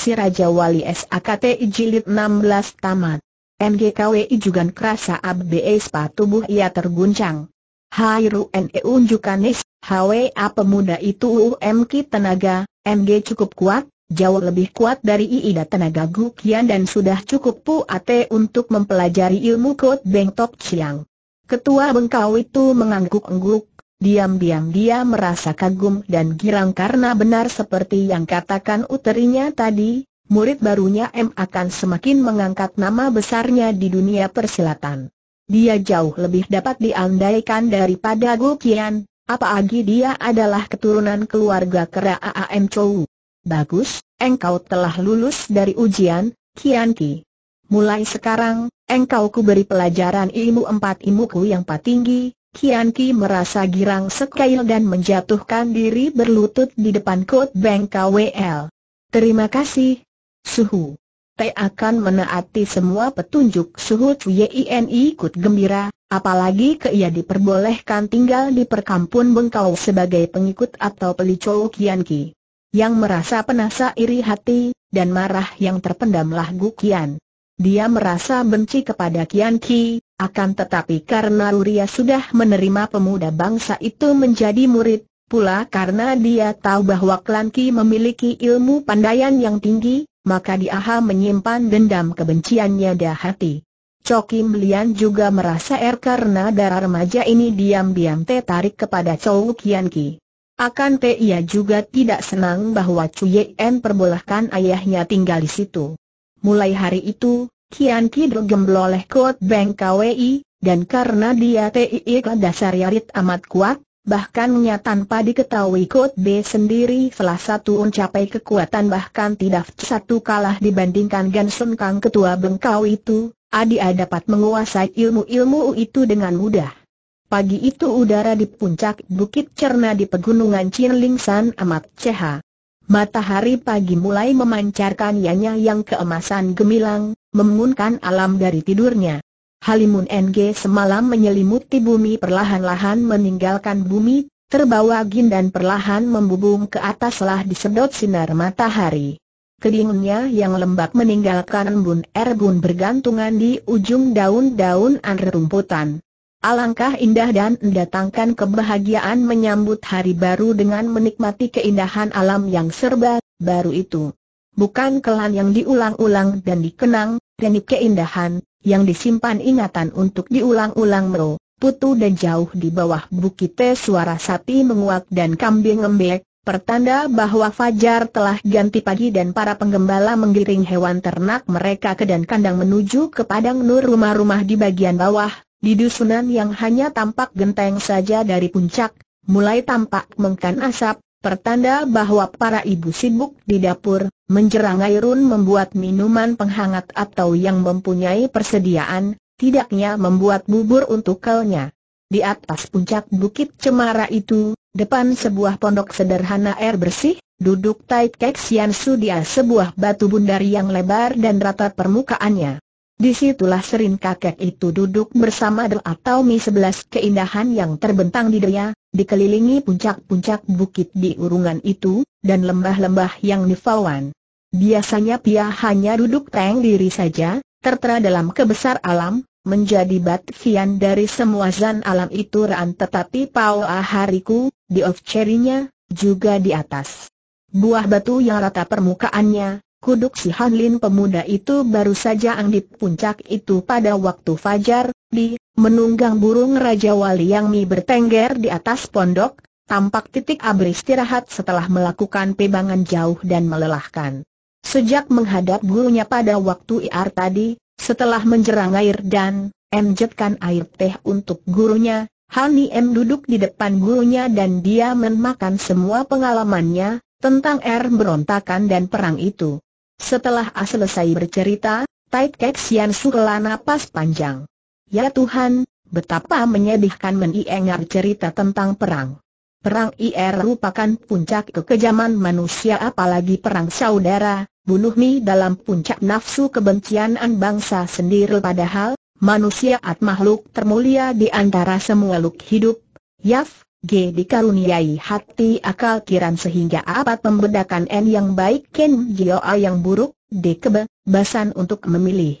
Si Raja Wali SAKTI Jilid 16 Tamat MGKWI juga kerasa abbe tubuh ia terguncang Hai Hairu NE unjukanis, HWA pemuda itu UMK tenaga, MG cukup kuat, jauh lebih kuat dari Iida tenaga Gukian dan sudah cukup pu puate untuk mempelajari ilmu Kot Beng Top Chiang. Ketua Bengkau itu mengangguk-angguk, Diam-diam dia merasa kagum dan girang karena benar seperti yang katakan uterinya tadi, murid barunya M akan semakin mengangkat nama besarnya di dunia persilatan. Dia jauh lebih dapat diandaikan daripada Gu Kian, apalagi dia adalah keturunan keluarga kera AAM Chou. Bagus, engkau telah lulus dari ujian, Kian Ki. Mulai sekarang, engkau ku beri pelajaran ilmu empat ilmuku yang patinggi, Kian Ki merasa girang sekali dan menjatuhkan diri berlutut di depan Kot Beng KWL. Terima kasih, Suhu. Te akan menaati semua petunjuk Suhu Cuyin ikut gembira, apalagi ke ia diperbolehkan tinggal di perkampun Bengkau sebagai pengikut atau pelicau Kian Ki. Yang merasa penasa iri hati, dan marah yang terpendamlah Gu Kian. Dia merasa benci kepada Kian Ki, akan tetapi karena Uria sudah menerima pemuda bangsa itu menjadi murid, pula karena dia tahu bahwa Klan Ki memiliki ilmu pandaian yang tinggi, maka dia menyimpan dendam kebenciannya di hati. Cokim Lian juga merasa er karena darah remaja ini diam-diam tertarik kepada Chou Kian Ki. Akan te ia juga tidak senang bahwa Cuyen Yen perbolehkan ayahnya tinggal di situ. Mulai hari itu, Kian Ki gembel oleh Kot Bank KWI, dan karena dia TII ke dasar yarit amat kuat, bahkan bahkannya tanpa diketahui Kot B sendiri salah satu uncapai kekuatan bahkan tidak satu kalah dibandingkan Gansun Kang Ketua Bengkau itu, Adia dapat menguasai ilmu-ilmu itu dengan mudah. Pagi itu udara di puncak Bukit Cerna di Pegunungan San amat ceha. Matahari pagi mulai memancarkan yanya yang keemasan gemilang, membangunkan alam dari tidurnya. Halimun NG semalam menyelimuti bumi perlahan-lahan meninggalkan bumi, terbawa gin dan perlahan membubung ke atas lah disedot sinar matahari. Kedinginnya yang lembab meninggalkan embun erbun bergantungan di ujung daun-daun rumputan. Alangkah indah dan mendatangkan kebahagiaan menyambut hari baru dengan menikmati keindahan alam yang serba baru itu bukan kelan yang diulang-ulang dan dikenang, teknik keindahan, yang disimpan ingatan untuk diulang-ulang mero. Putu dan jauh di bawah bukit teh suara sapi menguak dan kambing ngembek, pertanda bahwa fajar telah ganti pagi dan para penggembala menggiring hewan ternak mereka ke dan kandang menuju ke padang nur rumah-rumah di bagian bawah, di dusunan yang hanya tampak genteng saja dari puncak, mulai tampak mengkan asap, Pertanda bahwa para ibu sibuk di dapur, menjerang Airun membuat minuman penghangat atau yang mempunyai persediaan, tidaknya membuat bubur untuk kelnya. Di atas puncak bukit cemara itu, depan sebuah pondok sederhana air bersih, duduk Tai Kek Sian Su sebuah batu bundar yang lebar dan rata permukaannya. Disitulah sering kakek itu duduk bersama Del atau Mi sebelas keindahan yang terbentang di dunia, dikelilingi puncak-puncak bukit di urungan itu, dan lembah-lembah yang nifawan. Biasanya Pia hanya duduk teng diri saja, tertera dalam kebesar alam, menjadi batvian dari semua zan alam itu ran tetapi Pao hariku, di of off juga di atas. Buah batu yang rata permukaannya, Kuduk si Hanlin pemuda itu baru saja ang puncak itu pada waktu fajar, di menunggang burung Raja Wali yang mi bertengger di atas pondok, tampak titik abri istirahat setelah melakukan pebangan jauh dan melelahkan. Sejak menghadap gurunya pada waktu IR tadi, setelah menjerang air dan emjetkan air teh untuk gurunya, Hani M duduk di depan gurunya dan dia memakan semua pengalamannya tentang air berontakan dan perang itu. Setelah A selesai bercerita, Tai Kek Sian surela napas panjang. Ya Tuhan, betapa menyedihkan meniengar cerita tentang perang. Perang IR merupakan puncak kekejaman manusia apalagi perang saudara, bunuh mi dalam puncak nafsu kebencian bangsa sendiri padahal, manusia at makhluk termulia di antara semua luk hidup. Yaf, G dikaruniai hati akal kiran sehingga dapat membedakan N yang baik Ken Jio A yang buruk, D kebebasan untuk memilih.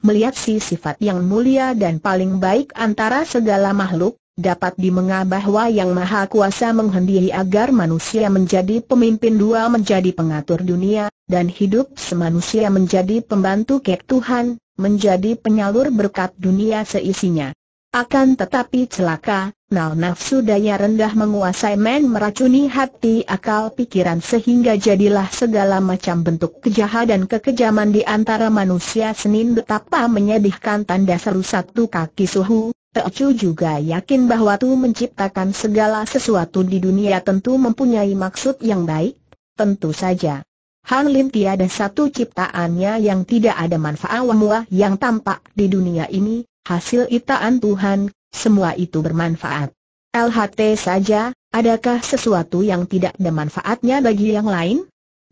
Melihat si sifat yang mulia dan paling baik antara segala makhluk, dapat dimengah bahwa yang maha kuasa menghendiri agar manusia menjadi pemimpin dua menjadi pengatur dunia, dan hidup semanusia menjadi pembantu kek Tuhan, menjadi penyalur berkat dunia seisinya. Akan tetapi celaka, Mal nah, nafsu daya rendah menguasai men meracuni hati akal pikiran sehingga jadilah segala macam bentuk kejahatan dan kekejaman di antara manusia Senin betapa menyedihkan tanda seru satu kaki suhu. Teocu juga yakin bahwa tu menciptakan segala sesuatu di dunia tentu mempunyai maksud yang baik, tentu saja. Han Lin tiada satu ciptaannya yang tidak ada manfaat wamuah yang tampak di dunia ini, hasil itaan Tuhan, semua itu bermanfaat. LHT saja, adakah sesuatu yang tidak ada bagi yang lain?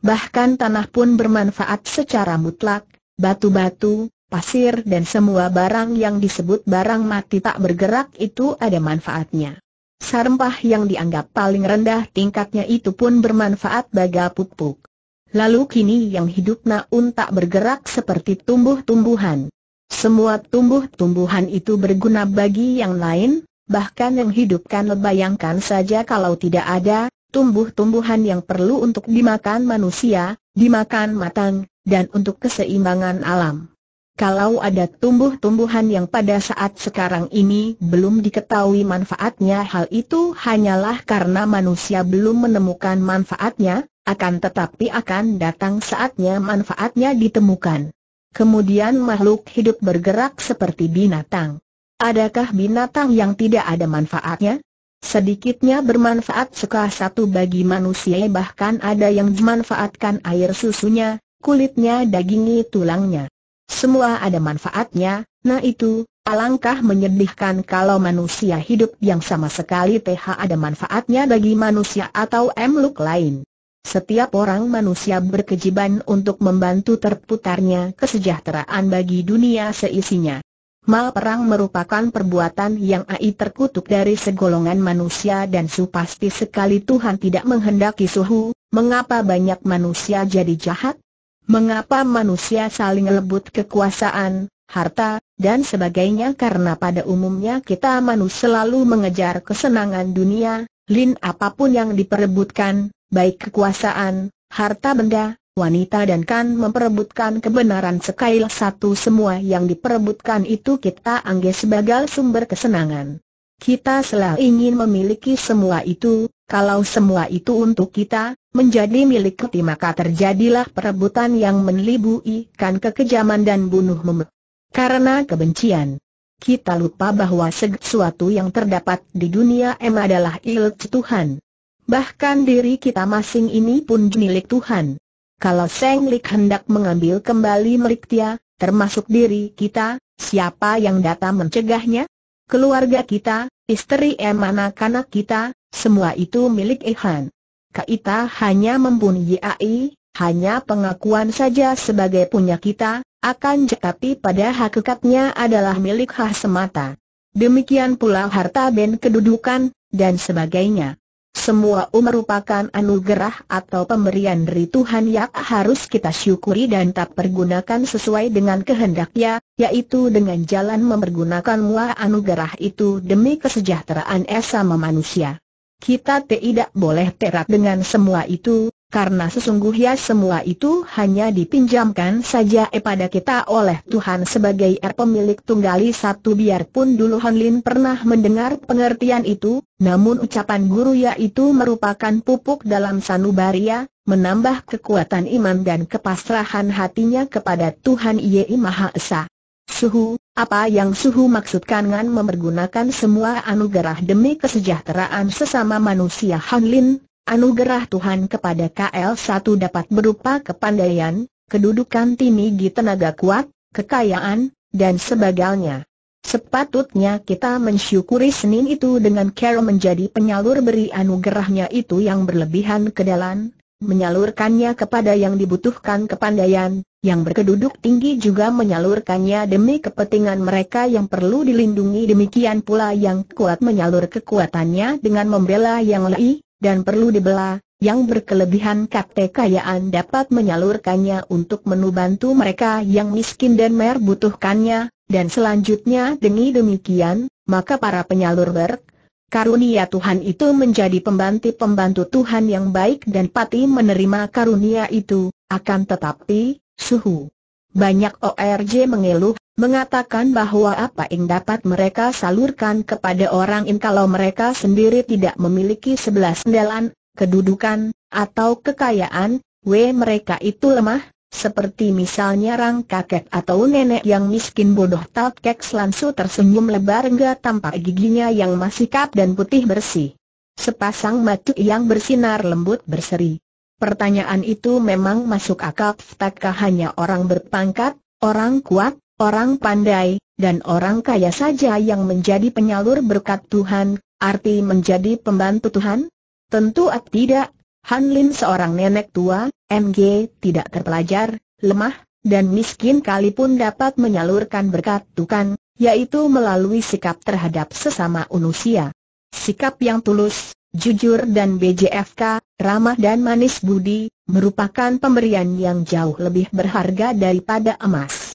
Bahkan tanah pun bermanfaat secara mutlak, batu-batu, pasir dan semua barang yang disebut barang mati tak bergerak itu ada manfaatnya. Sarempah yang dianggap paling rendah tingkatnya itu pun bermanfaat bagi pupuk. Lalu kini yang hidup naun tak bergerak seperti tumbuh-tumbuhan. Semua tumbuh-tumbuhan itu berguna bagi yang lain, bahkan yang hidupkan. lebayangkan bayangkan saja kalau tidak ada, tumbuh-tumbuhan yang perlu untuk dimakan manusia, dimakan matang, dan untuk keseimbangan alam. Kalau ada tumbuh-tumbuhan yang pada saat sekarang ini belum diketahui manfaatnya hal itu hanyalah karena manusia belum menemukan manfaatnya, akan tetapi akan datang saatnya manfaatnya ditemukan. Kemudian makhluk hidup bergerak seperti binatang. Adakah binatang yang tidak ada manfaatnya? Sedikitnya bermanfaat suka satu bagi manusia bahkan ada yang memanfaatkan air susunya, kulitnya dagingnya, tulangnya. Semua ada manfaatnya, nah itu, alangkah menyedihkan kalau manusia hidup yang sama sekali TH ada manfaatnya bagi manusia atau emluk lain. Setiap orang manusia berkejiban untuk membantu terputarnya kesejahteraan bagi dunia seisinya. Mal perang merupakan perbuatan yang ai terkutuk dari segolongan manusia dan supasti sekali Tuhan tidak menghendaki suhu, mengapa banyak manusia jadi jahat? Mengapa manusia saling lebut kekuasaan, harta, dan sebagainya karena pada umumnya kita manusia selalu mengejar kesenangan dunia, lin apapun yang diperebutkan, baik kekuasaan, harta benda, wanita dan kan memperebutkan kebenaran sekali satu semua yang diperebutkan itu kita anggap sebagai sumber kesenangan. Kita selalu ingin memiliki semua itu, kalau semua itu untuk kita, menjadi milik kita maka terjadilah perebutan yang menelibuikan kekejaman dan bunuh memek. Karena kebencian. Kita lupa bahwa sesuatu yang terdapat di dunia m adalah ilmu Tuhan. Bahkan diri kita masing ini pun milik Tuhan. Kalau Seng Lik hendak mengambil kembali milik Tia, termasuk diri kita, siapa yang datang mencegahnya? Keluarga kita, istri em anak kita, semua itu milik Ihan. Kita hanya mempunyai AI, hanya pengakuan saja sebagai punya kita, akan tetapi pada hakikatnya adalah milik Hah semata. Demikian pula harta dan kedudukan, dan sebagainya. Semua merupakan anugerah atau pemberian dari Tuhan yang harus kita syukuri dan tak pergunakan sesuai dengan kehendaknya, yaitu dengan jalan mempergunakan mua anugerah itu demi kesejahteraan esama manusia. Kita tidak boleh terak dengan semua itu, karena sesungguhnya semua itu hanya dipinjamkan saja kepada kita oleh Tuhan sebagai er pemilik tunggali satu biarpun dulu Hon Lin pernah mendengar pengertian itu, namun ucapan guru yaitu merupakan pupuk dalam sanubaria, menambah kekuatan iman dan kepasrahan hatinya kepada Tuhan Yei Maha Esa. Suhu, apa yang Suhu maksudkan dengan memergunakan semua anugerah demi kesejahteraan sesama manusia Han Lin, Anugerah Tuhan kepada KL1 dapat berupa kepandaian, kedudukan tinggi tenaga kuat, kekayaan, dan sebagainya. Sepatutnya kita mensyukuri Senin itu dengan cara menjadi penyalur beri anugerahnya itu yang berlebihan ke dalam, menyalurkannya kepada yang dibutuhkan kepandaian, yang berkeduduk tinggi juga menyalurkannya demi kepentingan mereka yang perlu dilindungi demikian pula yang kuat menyalur kekuatannya dengan membela yang lain dan perlu dibelah, yang berkelebihan kate kayaan dapat menyalurkannya untuk menubantu mereka yang miskin dan mer butuhkannya, dan selanjutnya demi demikian, maka para penyalur berk, karunia Tuhan itu menjadi pembantu-pembantu Tuhan yang baik dan pati menerima karunia itu, akan tetapi, suhu. Banyak ORJ mengeluh, mengatakan bahwa apa yang dapat mereka salurkan kepada orang in kalau mereka sendiri tidak memiliki sebelas sendalan, kedudukan, atau kekayaan, W mereka itu lemah, seperti misalnya rang kakek atau nenek yang miskin bodoh tak kek selansu tersenyum lebar hingga tampak giginya yang masih kap dan putih bersih. Sepasang mata yang bersinar lembut berseri. Pertanyaan itu memang masuk akal, takkah hanya orang berpangkat, orang kuat, Orang pandai, dan orang kaya saja yang menjadi penyalur berkat Tuhan, arti menjadi pembantu Tuhan? Tentu tidak. Han Lin seorang nenek tua, MG tidak terpelajar, lemah, dan miskin kali pun dapat menyalurkan berkat Tuhan, yaitu melalui sikap terhadap sesama manusia. Sikap yang tulus, jujur dan BJFK, ramah dan manis budi, merupakan pemberian yang jauh lebih berharga daripada emas.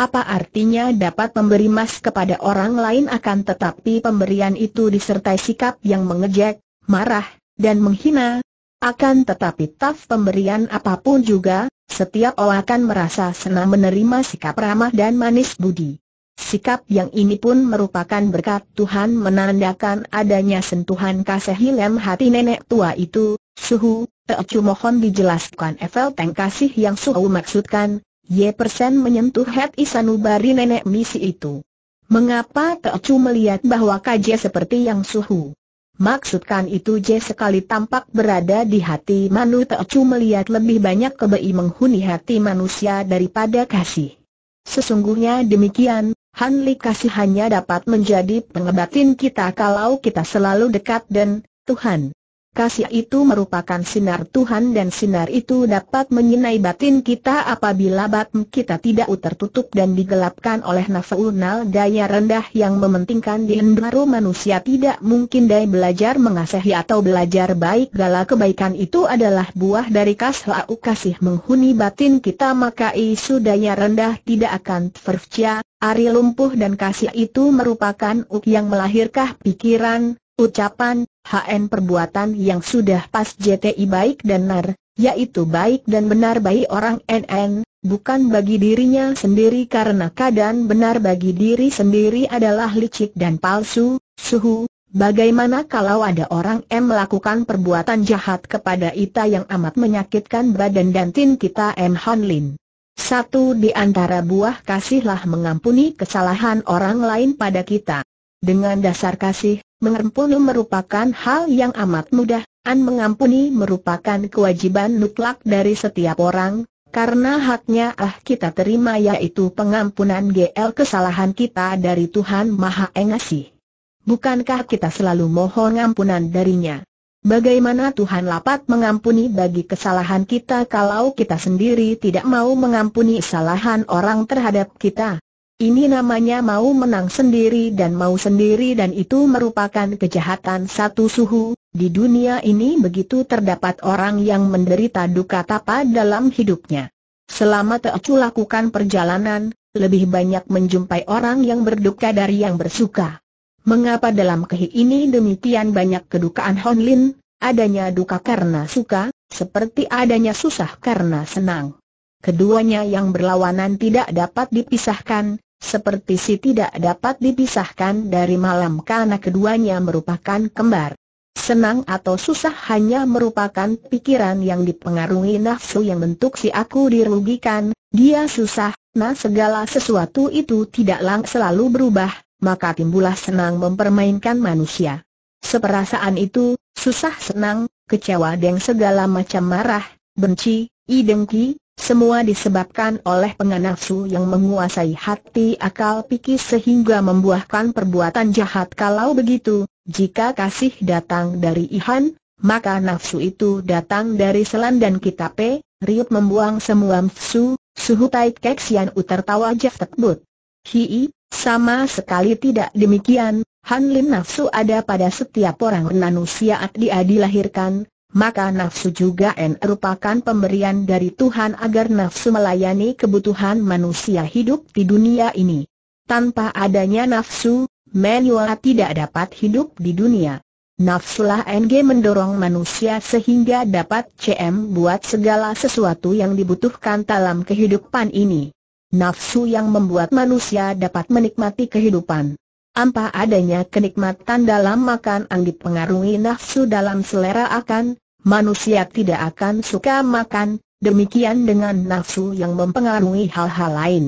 Apa artinya dapat memberi emas kepada orang lain akan tetapi pemberian itu disertai sikap yang mengejek, marah, dan menghina? Akan tetapi taf pemberian apapun juga, setiap orang akan merasa senang menerima sikap ramah dan manis budi. Sikap yang ini pun merupakan berkat Tuhan menandakan adanya sentuhan kasih lem hati nenek tua itu, suhu, Teocu mohon dijelaskan Evel Teng kasih yang suhu maksudkan, Ye Persen menyentuh hati sanubari nenek misi itu. Mengapa Teocu melihat bahwa Kaje seperti yang suhu? Maksudkan itu J sekali tampak berada di hati Manu Teocu melihat lebih banyak kebei menghuni hati manusia daripada kasih. Sesungguhnya demikian, Han kasih hanya dapat menjadi pengebatin kita kalau kita selalu dekat dan, Tuhan, Kasih itu merupakan sinar Tuhan dan sinar itu dapat menyinai batin kita apabila batin kita tidak tertutup dan digelapkan oleh nafsu nal daya rendah yang mementingkan di manusia tidak mungkin daya belajar mengasahi atau belajar baik gala kebaikan itu adalah buah dari kasau kasih menghuni batin kita maka isu daya rendah tidak akan terfcia, ari lumpuh dan kasih itu merupakan uk yang melahirkan pikiran, Ucapan, HN perbuatan yang sudah pas JTI baik dan nar, yaitu baik dan benar bagi orang NN, bukan bagi dirinya sendiri karena keadaan benar bagi diri sendiri adalah licik dan palsu, suhu, bagaimana kalau ada orang M melakukan perbuatan jahat kepada Ita yang amat menyakitkan badan dan tin kita M Hanlin. Satu di antara buah kasihlah mengampuni kesalahan orang lain pada kita. Dengan dasar kasih, mengampuni merupakan hal yang amat mudah, an mengampuni merupakan kewajiban mutlak dari setiap orang, karena haknya ah kita terima yaitu pengampunan GL kesalahan kita dari Tuhan Maha Engasih. Bukankah kita selalu mohon ampunan darinya? Bagaimana Tuhan lapat mengampuni bagi kesalahan kita kalau kita sendiri tidak mau mengampuni kesalahan orang terhadap kita? Ini namanya mau menang sendiri dan mau sendiri dan itu merupakan kejahatan satu suhu. Di dunia ini begitu terdapat orang yang menderita duka tapa dalam hidupnya. Selama Teocu lakukan perjalanan, lebih banyak menjumpai orang yang berduka dari yang bersuka. Mengapa dalam kehi ini demikian banyak kedukaan Honlin, adanya duka karena suka, seperti adanya susah karena senang. Keduanya yang berlawanan tidak dapat dipisahkan, seperti si tidak dapat dipisahkan dari malam karena keduanya merupakan kembar. Senang atau susah hanya merupakan pikiran yang dipengaruhi nafsu yang bentuk si aku dirugikan, dia susah, nah segala sesuatu itu tidaklah selalu berubah, maka timbulah senang mempermainkan manusia. Seperasaan itu, susah senang, kecewa dan segala macam marah, benci, idengki, semua disebabkan oleh penganafsu yang menguasai hati akal pikir sehingga membuahkan perbuatan jahat Kalau begitu, jika kasih datang dari Ihan, maka nafsu itu datang dari Selan dan Kitape, Riup membuang semua nafsu, Suhu taik Kek Sian U tertawa Tekbut. Hii, sama sekali tidak demikian, Han Lim nafsu ada pada setiap orang manusia dia dilahirkan, maka nafsu juga N merupakan pemberian dari Tuhan agar nafsu melayani kebutuhan manusia hidup di dunia ini. Tanpa adanya nafsu, manual tidak dapat hidup di dunia. lah NG mendorong manusia sehingga dapat CM buat segala sesuatu yang dibutuhkan dalam kehidupan ini. Nafsu yang membuat manusia dapat menikmati kehidupan. Tanpa adanya kenikmatan dalam makan yang dipengaruhi nafsu dalam selera akan, manusia tidak akan suka makan, demikian dengan nafsu yang mempengaruhi hal-hal lain.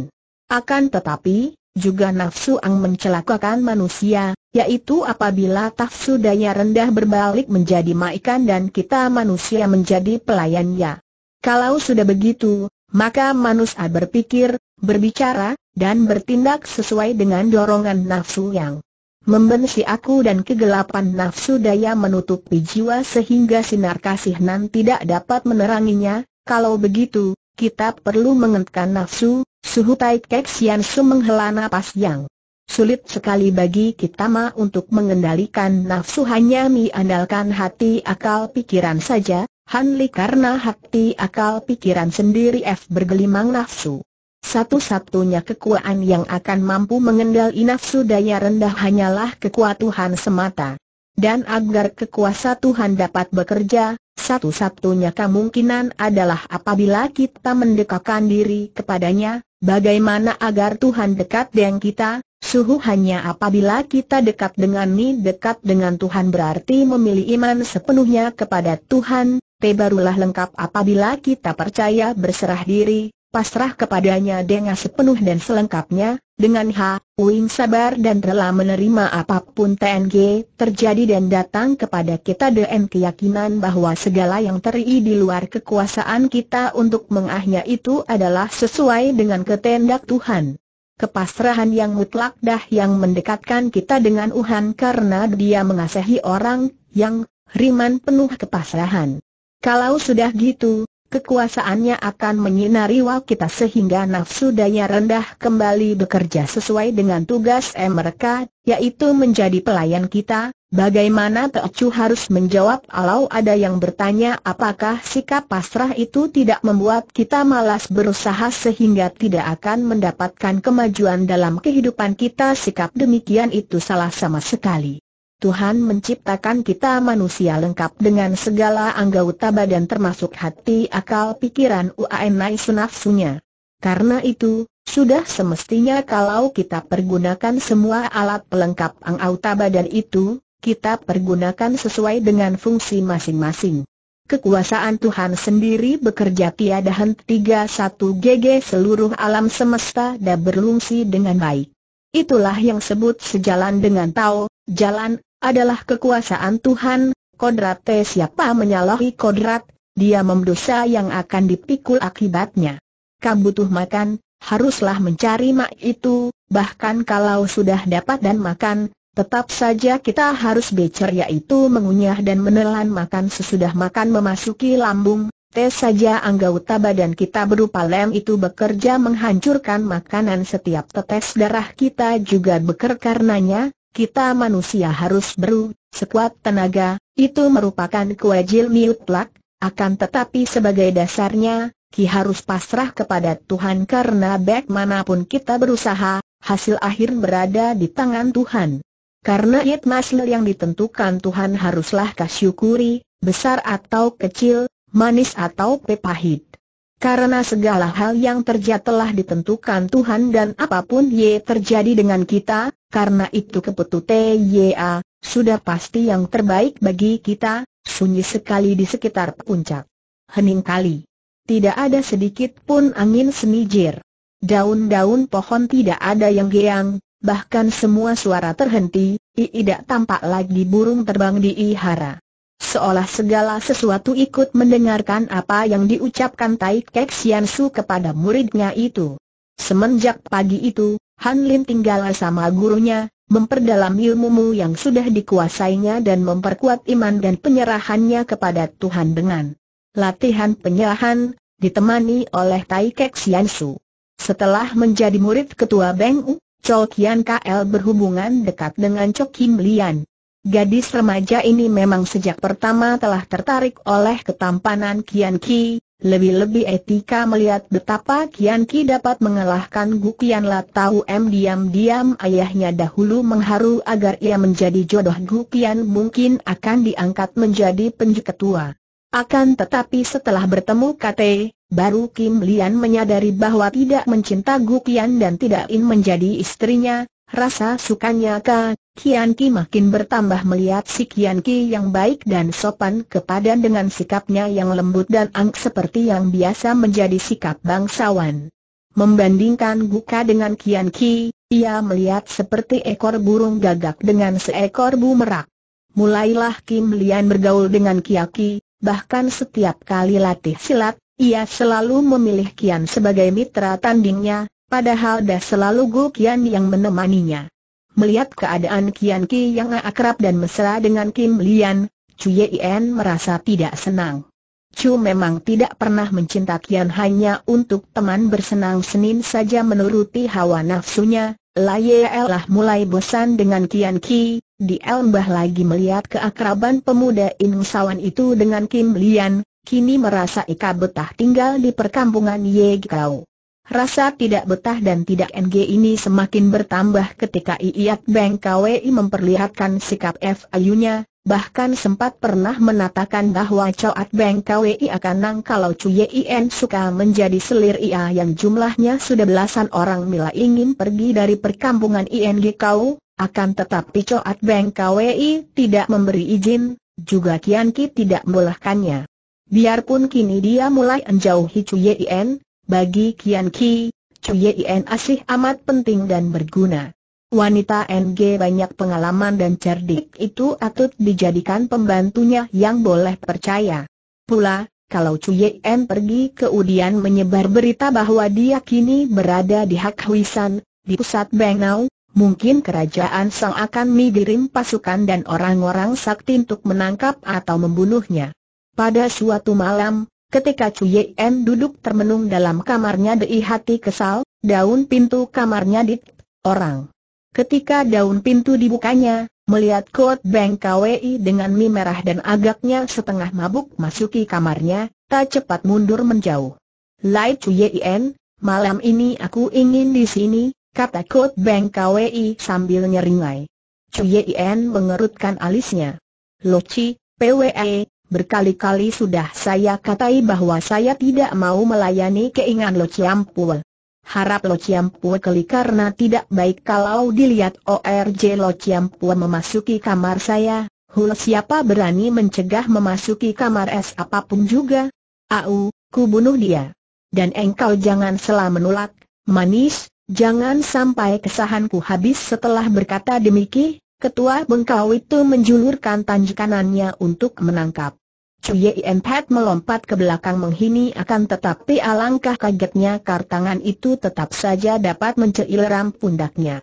Akan tetapi, juga nafsu yang mencelakakan manusia, yaitu apabila tafsu daya rendah berbalik menjadi maikan dan kita manusia menjadi pelayannya. Kalau sudah begitu, maka manusia berpikir, berbicara, dan bertindak sesuai dengan dorongan nafsu yang membenci aku dan kegelapan nafsu daya menutupi jiwa sehingga sinar kasih nan tidak dapat meneranginya, kalau begitu, kita perlu mengentkan nafsu, suhu Tai Kek Sian Su menghela nafas yang Sulit sekali bagi kita ma untuk mengendalikan nafsu hanya mengandalkan hati akal pikiran saja, Hanli karena hati akal pikiran sendiri F bergelimang nafsu. Satu-satunya kekuatan yang akan mampu mengendali nafsu daya rendah hanyalah kekuatan Tuhan semata. Dan agar kekuasaan Tuhan dapat bekerja, satu-satunya kemungkinan adalah apabila kita mendekatkan diri kepadanya, bagaimana agar Tuhan dekat dengan kita, suhu hanya apabila kita dekat dengan ni dekat dengan Tuhan berarti memilih iman sepenuhnya kepada Tuhan, Tebarulah lengkap apabila kita percaya berserah diri, pasrah kepadanya dengan sepenuh dan selengkapnya, dengan Ha Wing sabar dan rela menerima apapun TNG terjadi dan datang kepada kita dengan keyakinan bahwa segala yang teri di luar kekuasaan kita untuk mengahnya itu adalah sesuai dengan ketendak Tuhan. Kepasrahan yang mutlak dah yang mendekatkan kita dengan Tuhan karena dia mengasihi orang yang riman penuh kepasrahan. Kalau sudah gitu, kekuasaannya akan menyinari kita sehingga nafsu daya rendah kembali bekerja sesuai dengan tugas mereka, yaitu menjadi pelayan kita, Bagaimana Teocu harus menjawab kalau ada yang bertanya apakah sikap pasrah itu tidak membuat kita malas berusaha sehingga tidak akan mendapatkan kemajuan dalam kehidupan kita sikap demikian itu salah sama sekali. Tuhan menciptakan kita manusia lengkap dengan segala anggota badan termasuk hati, akal, pikiran, uan, nais, senafsunya. Karena itu, sudah semestinya kalau kita pergunakan semua alat pelengkap anggota badan itu, kita pergunakan sesuai dengan fungsi masing-masing. Kekuasaan Tuhan sendiri bekerja tiada henti 31 GG seluruh alam semesta dan berlungsi dengan baik. Itulah yang sebut sejalan dengan Tao, jalan adalah kekuasaan Tuhan, kodrat siapa menyalahi kodrat, dia memdosa yang akan dipikul akibatnya. Kamu butuh makan, haruslah mencari mak itu, bahkan kalau sudah dapat dan makan, tetap saja kita harus becer yaitu mengunyah dan menelan makan sesudah makan memasuki lambung, tes saja anggota badan kita berupa lem itu bekerja menghancurkan makanan setiap tetes darah kita juga beker karenanya, kita manusia harus beru, sekuat tenaga, itu merupakan kewajil mutlak, akan tetapi sebagai dasarnya, Ki harus pasrah kepada Tuhan karena baik manapun kita berusaha, hasil akhir berada di tangan Tuhan. Karena itmasil yang ditentukan Tuhan haruslah kasyukuri, besar atau kecil, manis atau pepahit. Karena segala hal yang terjadi telah ditentukan Tuhan dan apapun ye terjadi dengan kita, karena itu keputu TYA, sudah pasti yang terbaik bagi kita, sunyi sekali di sekitar puncak. Hening kali. Tidak ada sedikit pun angin semijir. Daun-daun pohon tidak ada yang geang, bahkan semua suara terhenti, tidak tampak lagi burung terbang di ihara. Seolah segala sesuatu ikut mendengarkan apa yang diucapkan Tai Kek Sian Su kepada muridnya itu. Semenjak pagi itu, Han Lin tinggal sama gurunya, memperdalam ilmumu yang sudah dikuasainya dan memperkuat iman dan penyerahannya kepada Tuhan dengan latihan penyerahan, ditemani oleh Tai Kek Sian Su. Setelah menjadi murid ketua Beng U, Chol Kian KL berhubungan dekat dengan Chok Kim Lian. Gadis remaja ini memang sejak pertama telah tertarik oleh ketampanan Kian Ki, lebih-lebih etika melihat betapa Kian Ki dapat mengalahkan Kian La tahu M diam-diam ayahnya dahulu mengharu agar ia menjadi jodoh Gu Kian mungkin akan diangkat menjadi ketua. Akan tetapi setelah bertemu Kate, baru Kim Lian menyadari bahwa tidak mencinta Gu Kian dan tidak ingin menjadi istrinya, rasa sukanya ke Kian Ki makin bertambah melihat si Kian Ki yang baik dan sopan kepada dengan sikapnya yang lembut dan angk seperti yang biasa menjadi sikap bangsawan. Membandingkan Guka dengan Kian Ki, ia melihat seperti ekor burung gagak dengan seekor bumerang. Mulailah Kim Lian bergaul dengan Ki, bahkan setiap kali latih silat, ia selalu memilih Kian sebagai mitra tandingnya, padahal dah selalu Gu Kian yang menemaninya. Melihat keadaan Kian Ki yang akrab dan mesra dengan Kim Lian, Chu Yien merasa tidak senang. Chu memang tidak pernah mencinta Kian hanya untuk teman bersenang senin saja menuruti hawa nafsunya, Laye lah mulai bosan dengan Kian Ki, di Elmbah lagi melihat keakraban pemuda insawan itu dengan Kim Lian, kini merasa ika betah tinggal di perkampungan Gau. Rasa tidak betah dan tidak NG ini semakin bertambah ketika iyat Beng KWI memperlihatkan sikap fiu nya bahkan sempat pernah menatakan bahwa Coat Beng KWI akan nang kalau Cui suka menjadi selir IA yang jumlahnya sudah belasan orang mila ingin pergi dari perkampungan ING Kau, akan tetapi Coat Beng KWI tidak memberi izin, juga Kian Ki tidak membolehkannya. Biarpun kini dia mulai menjauhi Cui Ien, bagi Kian Ki, Yien asih amat penting dan berguna. Wanita NG banyak pengalaman dan cerdik itu atut dijadikan pembantunya yang boleh percaya. Pula, kalau Yien pergi ke Udian menyebar berita bahwa dia kini berada di Hak Huisan, di pusat Bengau, mungkin kerajaan Sang akan mengirim pasukan dan orang-orang sakti untuk menangkap atau membunuhnya. Pada suatu malam, Ketika Chu Yen duduk termenung dalam kamarnya dei hati kesal, daun pintu kamarnya dit orang. Ketika daun pintu dibukanya, melihat Kot Beng KWI dengan mi merah dan agaknya setengah mabuk masuki kamarnya, tak cepat mundur menjauh. Lai Chu Yen, malam ini aku ingin di sini, kata Kot Beng KWI sambil nyeringai. Chu Yen mengerutkan alisnya. Chi, PWE, berkali-kali sudah saya katai bahwa saya tidak mau melayani keinginan Lo Ciampul. Harap Lo Ciampul keli karena tidak baik kalau dilihat ORJ Lo Ciampul memasuki kamar saya. Hul siapa berani mencegah memasuki kamar es apapun juga? Au, ku bunuh dia. Dan engkau jangan selah menolak, manis, jangan sampai kesahanku habis setelah berkata demikian. Ketua bengkau itu menjulurkan tanjikanannya untuk menangkap Cuye Empat melompat ke belakang menghini akan tetapi alangkah kagetnya kartangan itu tetap saja dapat ram pundaknya.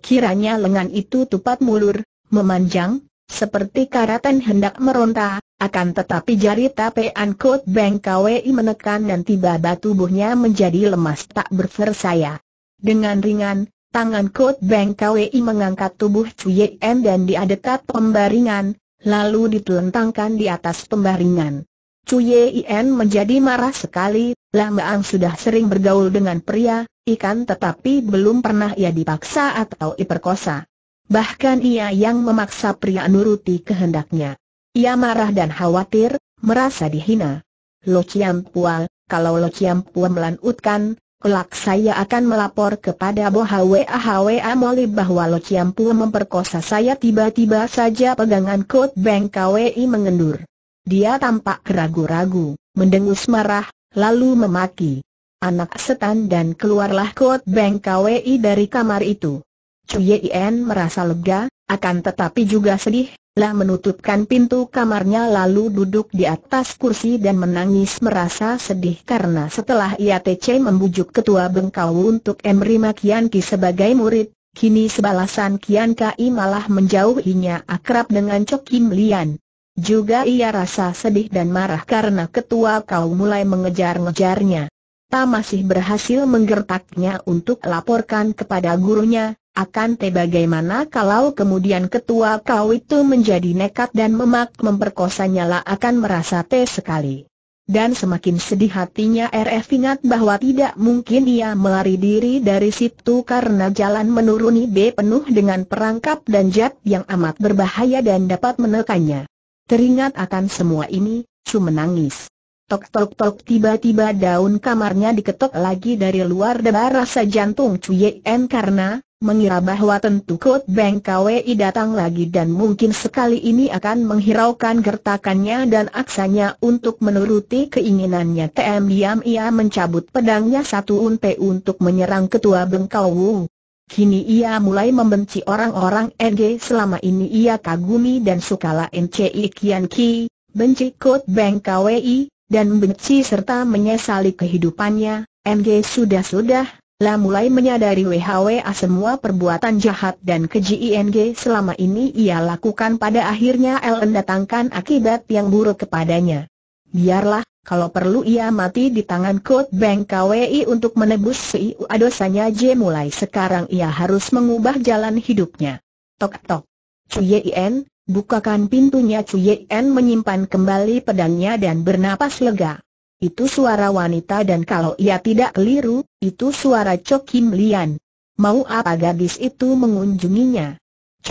Kiranya lengan itu tupat mulur, memanjang, seperti karatan hendak meronta, akan tetapi jari tape angkut Beng KWI menekan dan tiba tubuhnya menjadi lemas tak berfersaya. Dengan ringan, tangan Kot Beng mengangkat tubuh Cuye dan diadekat pembaringan, lalu ditelentangkan di atas pembaringan. Cuye Ien menjadi marah sekali, Lamaan sudah sering bergaul dengan pria, ikan tetapi belum pernah ia dipaksa atau diperkosa. Bahkan ia yang memaksa pria nuruti kehendaknya. Ia marah dan khawatir, merasa dihina. Lo Pua, kalau Lo Pua melanutkan, Kelak saya akan melapor kepada Bohwa Amoli bahwa Lo Chiampu memperkosa saya tiba-tiba saja pegangan Kot Bank KWI mengendur. Dia tampak ragu-ragu, mendengus marah, lalu memaki. Anak setan dan keluarlah Kot Bank KWI dari kamar itu. Cuyen merasa lega, akan tetapi juga sedih, lah menutupkan pintu kamarnya lalu duduk di atas kursi dan menangis merasa sedih karena setelah ia TC membujuk ketua Bengkau untuk menerima Kian Ki sebagai murid, kini sebalasan Kian Kai malah menjauhinya akrab dengan Cok Kim Lian. Juga ia rasa sedih dan marah karena ketua kau mulai mengejar-ngejarnya. Ta masih berhasil menggertaknya untuk laporkan kepada gurunya, akan te bagaimana kalau kemudian ketua kau itu menjadi nekat dan memak memperkosanya lah akan merasa te sekali. Dan semakin sedih hatinya RF ingat bahwa tidak mungkin ia melari diri dari situ karena jalan menuruni B penuh dengan perangkap dan jet yang amat berbahaya dan dapat menekannya. Teringat akan semua ini, Su menangis. Tok tok tok tiba-tiba daun kamarnya diketok lagi dari luar debar rasa jantung Cui En karena mengira bahwa tentu Kut Beng KWI datang lagi dan mungkin sekali ini akan menghiraukan gertakannya dan aksanya untuk menuruti keinginannya. TM diam ia mencabut pedangnya satu unte untuk menyerang ketua Beng Kini ia mulai membenci orang-orang NG selama ini ia kagumi dan suka NCI Kian Ki, benci Kut Beng KWI dan benci serta menyesali kehidupannya, MG sudah-sudah, lah mulai menyadari WHWA semua perbuatan jahat dan keji ING selama ini ia lakukan pada akhirnya LN datangkan akibat yang buruk kepadanya. Biarlah, kalau perlu ia mati di tangan Code Bank KWI untuk menebus CIUA dosanya J mulai sekarang ia harus mengubah jalan hidupnya. Tok tok. Cuyen Bukakan pintunya Yen menyimpan kembali pedangnya dan bernapas lega. Itu suara wanita dan kalau ia tidak keliru, itu suara Cho Kim Lian. Mau apa gadis itu mengunjunginya?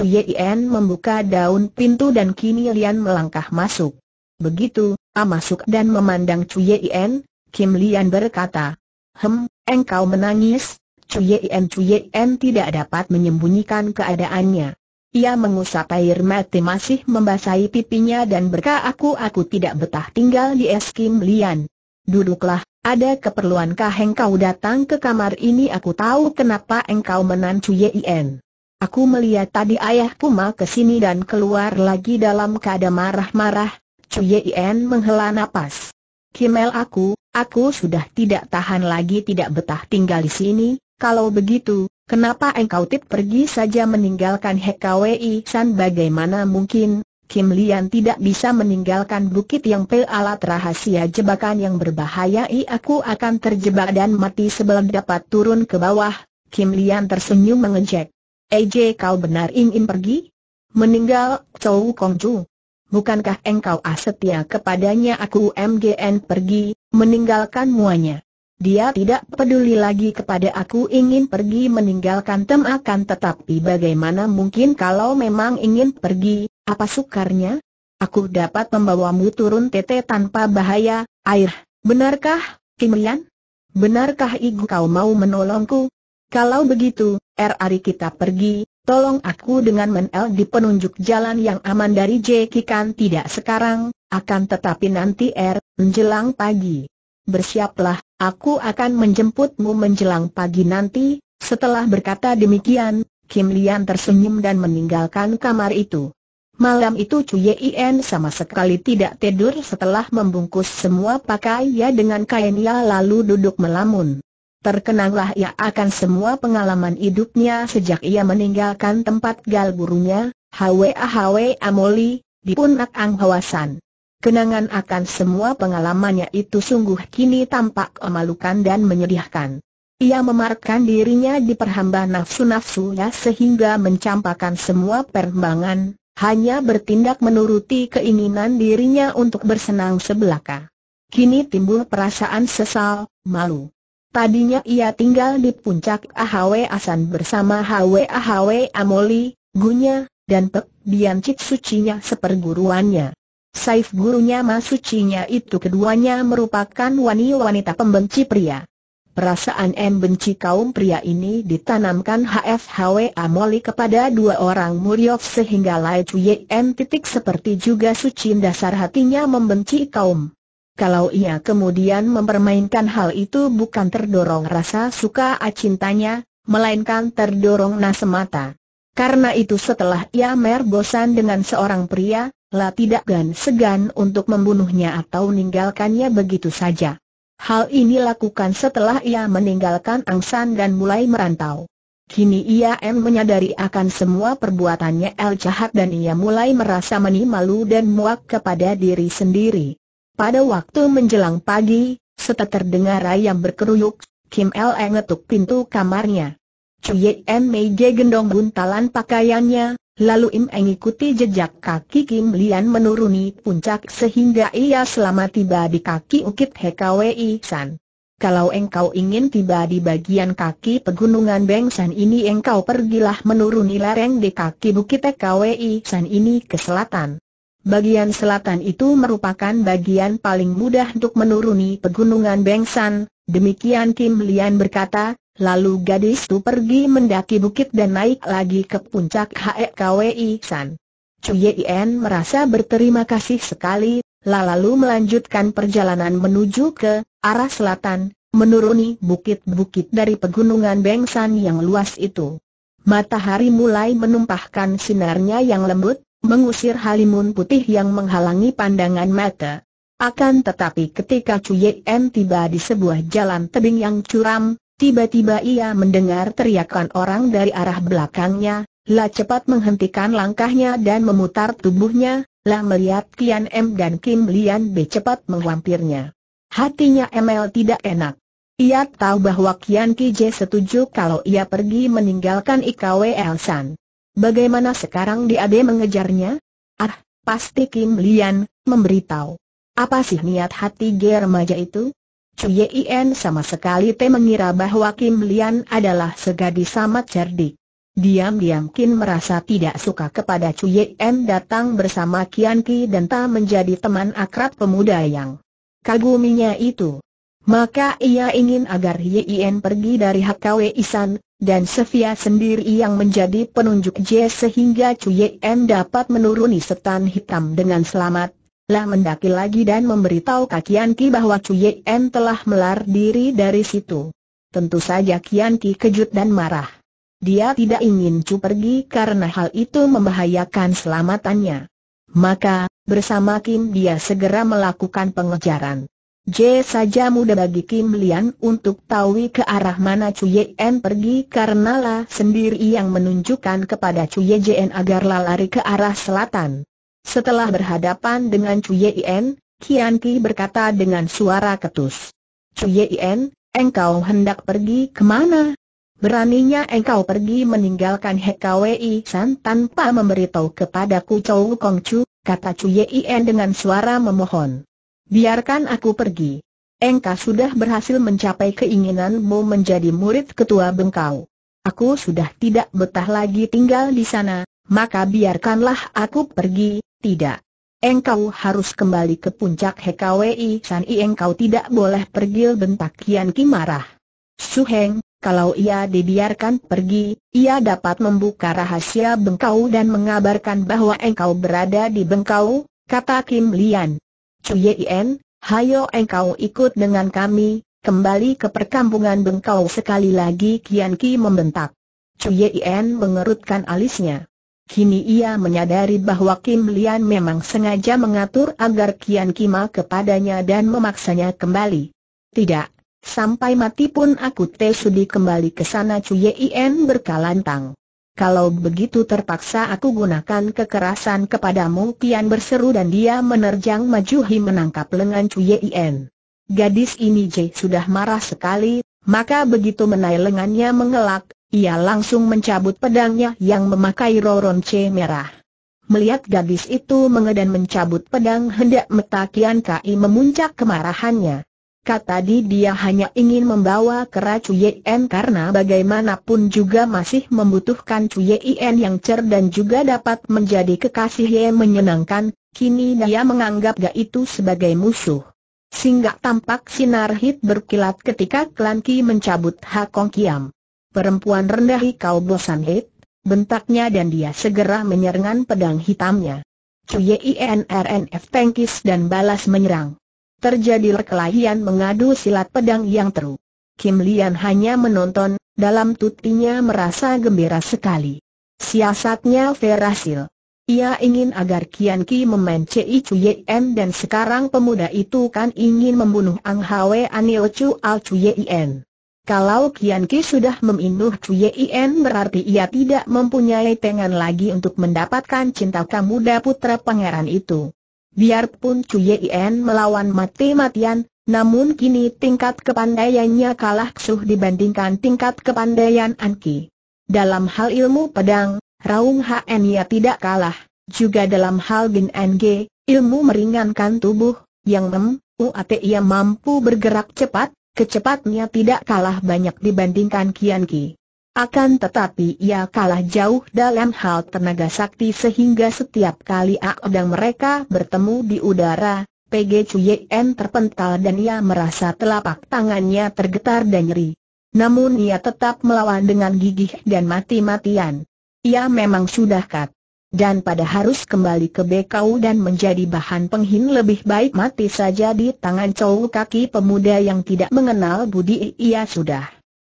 Yen membuka daun pintu dan kini Lian melangkah masuk. Begitu, A masuk dan memandang Yen, Kim Lian berkata, Hem, engkau menangis? Cuyen Yen tidak dapat menyembunyikan keadaannya. Ia mengusap air mati masih membasahi pipinya dan berkata aku aku tidak betah tinggal di Eskim Lian. Duduklah, ada keperluankah engkau datang ke kamar ini aku tahu kenapa engkau menantu Yin. Aku melihat tadi ayah Puma kesini dan keluar lagi dalam keadaan marah-marah, Cui Yin menghela nafas. Kimel aku, aku sudah tidak tahan lagi tidak betah tinggal di sini, kalau begitu, Kenapa engkau tip pergi saja meninggalkan HKWI San bagaimana mungkin, Kim Lian tidak bisa meninggalkan bukit yang pe alat rahasia jebakan yang berbahaya I aku akan terjebak dan mati sebelum dapat turun ke bawah, Kim Lian tersenyum mengejek. Ej kau benar ingin pergi? Meninggal, Chow Kongju. Bukankah engkau asetia kepadanya aku MGN pergi, meninggalkan muanya? Dia tidak peduli lagi kepada aku ingin pergi meninggalkan tem akan tetapi bagaimana mungkin kalau memang ingin pergi, apa sukarnya? Aku dapat membawamu turun tete tanpa bahaya, air, benarkah, Lian? Benarkah Igu kau mau menolongku? Kalau begitu, erari kita pergi, tolong aku dengan menel di penunjuk jalan yang aman dari Jeki kan tidak sekarang, akan tetapi nanti er menjelang pagi. Bersiaplah, Aku akan menjemputmu menjelang pagi nanti, setelah berkata demikian, Kim Lian tersenyum dan meninggalkan kamar itu. Malam itu Chu Yien sama sekali tidak tidur setelah membungkus semua pakaian dengan kainnya lalu duduk melamun. Terkenanglah ia akan semua pengalaman hidupnya sejak ia meninggalkan tempat gal burunya, Hwa Hwa Amoli, di Punak Ang Hawasan. Kenangan akan semua pengalamannya itu sungguh kini tampak memalukan dan menyedihkan. Ia memarkan dirinya di perhamba nafsu-nafsunya sehingga mencampakkan semua perkembangan, hanya bertindak menuruti keinginan dirinya untuk bersenang sebelaka. Kini timbul perasaan sesal, malu. Tadinya ia tinggal di puncak Ahwe Asan bersama Hwe Ahwe Amoli, Gunya, dan Pek Dian Cik Sucinya seperguruannya. Saif gurunya Masucinya itu keduanya merupakan wanita-wanita pembenci pria. Perasaan M benci kaum pria ini ditanamkan HFHW Amoli kepada dua orang Muriov sehingga Lai Ym titik seperti juga Sucin dasar hatinya membenci kaum. Kalau ia kemudian mempermainkan hal itu bukan terdorong rasa suka acintanya, melainkan terdorong nasemata. Karena itu setelah ia mer dengan seorang pria, La tidak gan segan untuk membunuhnya atau meninggalkannya begitu saja. Hal ini lakukan setelah ia meninggalkan Angsan dan mulai merantau. Kini ia M menyadari akan semua perbuatannya El jahat dan ia mulai merasa meni malu dan muak kepada diri sendiri. Pada waktu menjelang pagi, setelah terdengar ayam berkeruyuk, Kim El ngetuk pintu kamarnya. Cuyek M Meije gendong buntalan pakaiannya, Lalu Im Eng ikuti jejak kaki Kim Lian menuruni puncak sehingga ia selama tiba di kaki Ukit Hkwei San. Kalau engkau ingin tiba di bagian kaki pegunungan Bengsan ini engkau pergilah menuruni lereng di kaki Bukit Hkwei San ini ke selatan. Bagian selatan itu merupakan bagian paling mudah untuk menuruni pegunungan Bengsan, demikian Kim Lian berkata, Lalu gadis itu pergi mendaki bukit dan naik lagi ke puncak HEKWI San. Cui Yien merasa berterima kasih sekali, lalu melanjutkan perjalanan menuju ke arah selatan, menuruni bukit-bukit dari pegunungan Bengsan yang luas itu. Matahari mulai menumpahkan sinarnya yang lembut, mengusir halimun putih yang menghalangi pandangan mata. Akan tetapi ketika Cui Yien tiba di sebuah jalan tebing yang curam, Tiba-tiba ia mendengar teriakan orang dari arah belakangnya, La cepat menghentikan langkahnya dan memutar tubuhnya, La melihat Kian M dan Kim Lian B cepat menghampirnya. Hatinya ML tidak enak. Ia tahu bahwa Kian J setuju kalau ia pergi meninggalkan IKW Elsan. Bagaimana sekarang Ade mengejarnya? Ah, pasti Kim Lian, memberitahu. Apa sih niat hati G remaja itu? Cuyen sama sekali te mengira bahwa Kim Lian adalah segadis amat cerdik. Diam-diam Kim merasa tidak suka kepada Cuyen datang bersama Kian Ki dan tak menjadi teman akrab pemuda yang kaguminya itu. Maka ia ingin agar Yien pergi dari HKW Isan, dan Sofia sendiri yang menjadi penunjuk J sehingga Chu dapat menuruni setan hitam dengan selamat, lah mendaki lagi dan memberitahu Kian Ki bahwa Cui M telah melar diri dari situ. Tentu saja Kian Ki kejut dan marah. Dia tidak ingin Cu pergi karena hal itu membahayakan selamatannya. Maka, bersama Kim dia segera melakukan pengejaran. J saja mudah bagi Kim Lian untuk tahu ke arah mana Cui En pergi karena lah sendiri yang menunjukkan kepada Cui Jen agar lari ke arah selatan. Setelah berhadapan dengan Chu Yien, Kian Ki berkata dengan suara ketus. Chu Yien, engkau hendak pergi kemana? Beraninya engkau pergi meninggalkan Hekawi San tanpa memberitahu kepadaku Chow Kong Chu, kata Chu Yien dengan suara memohon. Biarkan aku pergi. Engkau sudah berhasil mencapai keinginanmu menjadi murid ketua bengkau. Aku sudah tidak betah lagi tinggal di sana, maka biarkanlah aku pergi, tidak. Engkau harus kembali ke puncak HKWI I. engkau tidak boleh pergi bentak Kian Ki marah. Heng, kalau ia dibiarkan pergi, ia dapat membuka rahasia Bengkau dan mengabarkan bahwa engkau berada di Bengkau, kata Kim Lian. En, hayo engkau ikut dengan kami, kembali ke perkampungan Bengkau sekali lagi Kian Ki membentak. En mengerutkan alisnya. Kini ia menyadari bahwa Kim Lian memang sengaja mengatur agar Kian Kima kepadanya dan memaksanya kembali. Tidak, sampai mati pun aku Sudi kembali ke sana Yien berkalantang. Kalau begitu terpaksa aku gunakan kekerasan kepadamu Kian berseru dan dia menerjang majuhi menangkap lengan Yien. Gadis ini J sudah marah sekali, maka begitu menai lengannya mengelak, ia langsung mencabut pedangnya yang memakai roronce merah. Melihat gadis itu mengedan mencabut pedang hendak metakian Kai memuncak kemarahannya. Kata di dia hanya ingin membawa kera Cuyen karena bagaimanapun juga masih membutuhkan Cuyen yang cer dan juga dapat menjadi kekasih yang menyenangkan, kini dia menganggap gak itu sebagai musuh. Singgak tampak sinar hit berkilat ketika Klan Ki mencabut Hakong Kiam perempuan rendahi kau bosan hit, bentaknya dan dia segera menyerengkan pedang hitamnya. RNF tengkis dan balas menyerang. Terjadi kelahian mengadu silat pedang yang teru. Kim Lian hanya menonton, dalam tutinya merasa gembira sekali. Siasatnya berhasil. Ia ingin agar Kian Ki memencei Cuyen dan sekarang pemuda itu kan ingin membunuh Ang Hwe Anil Chu Al Cuyen. Kalau Kian Ki sudah meminuh Cuyien berarti ia tidak mempunyai tangan lagi untuk mendapatkan cinta kamu muda putra pangeran itu. Biarpun Cuyien melawan mati-matian, namun kini tingkat kepandaiannya kalah ksuh dibandingkan tingkat kepandaian Anki. Dalam hal ilmu pedang, Raung ia tidak kalah. Juga dalam hal Bin NG, ilmu meringankan tubuh, yang mem, UAT ia mampu bergerak cepat, kecepatnya tidak kalah banyak dibandingkan Kian Ki. Akan tetapi ia kalah jauh dalam hal tenaga sakti sehingga setiap kali dan mereka bertemu di udara, PG Chuyen terpental dan ia merasa telapak tangannya tergetar dan nyeri. Namun ia tetap melawan dengan gigih dan mati-matian. Ia memang sudah kat dan pada harus kembali ke Bekau dan menjadi bahan penghin lebih baik mati saja di tangan cowok kaki pemuda yang tidak mengenal budi ia sudah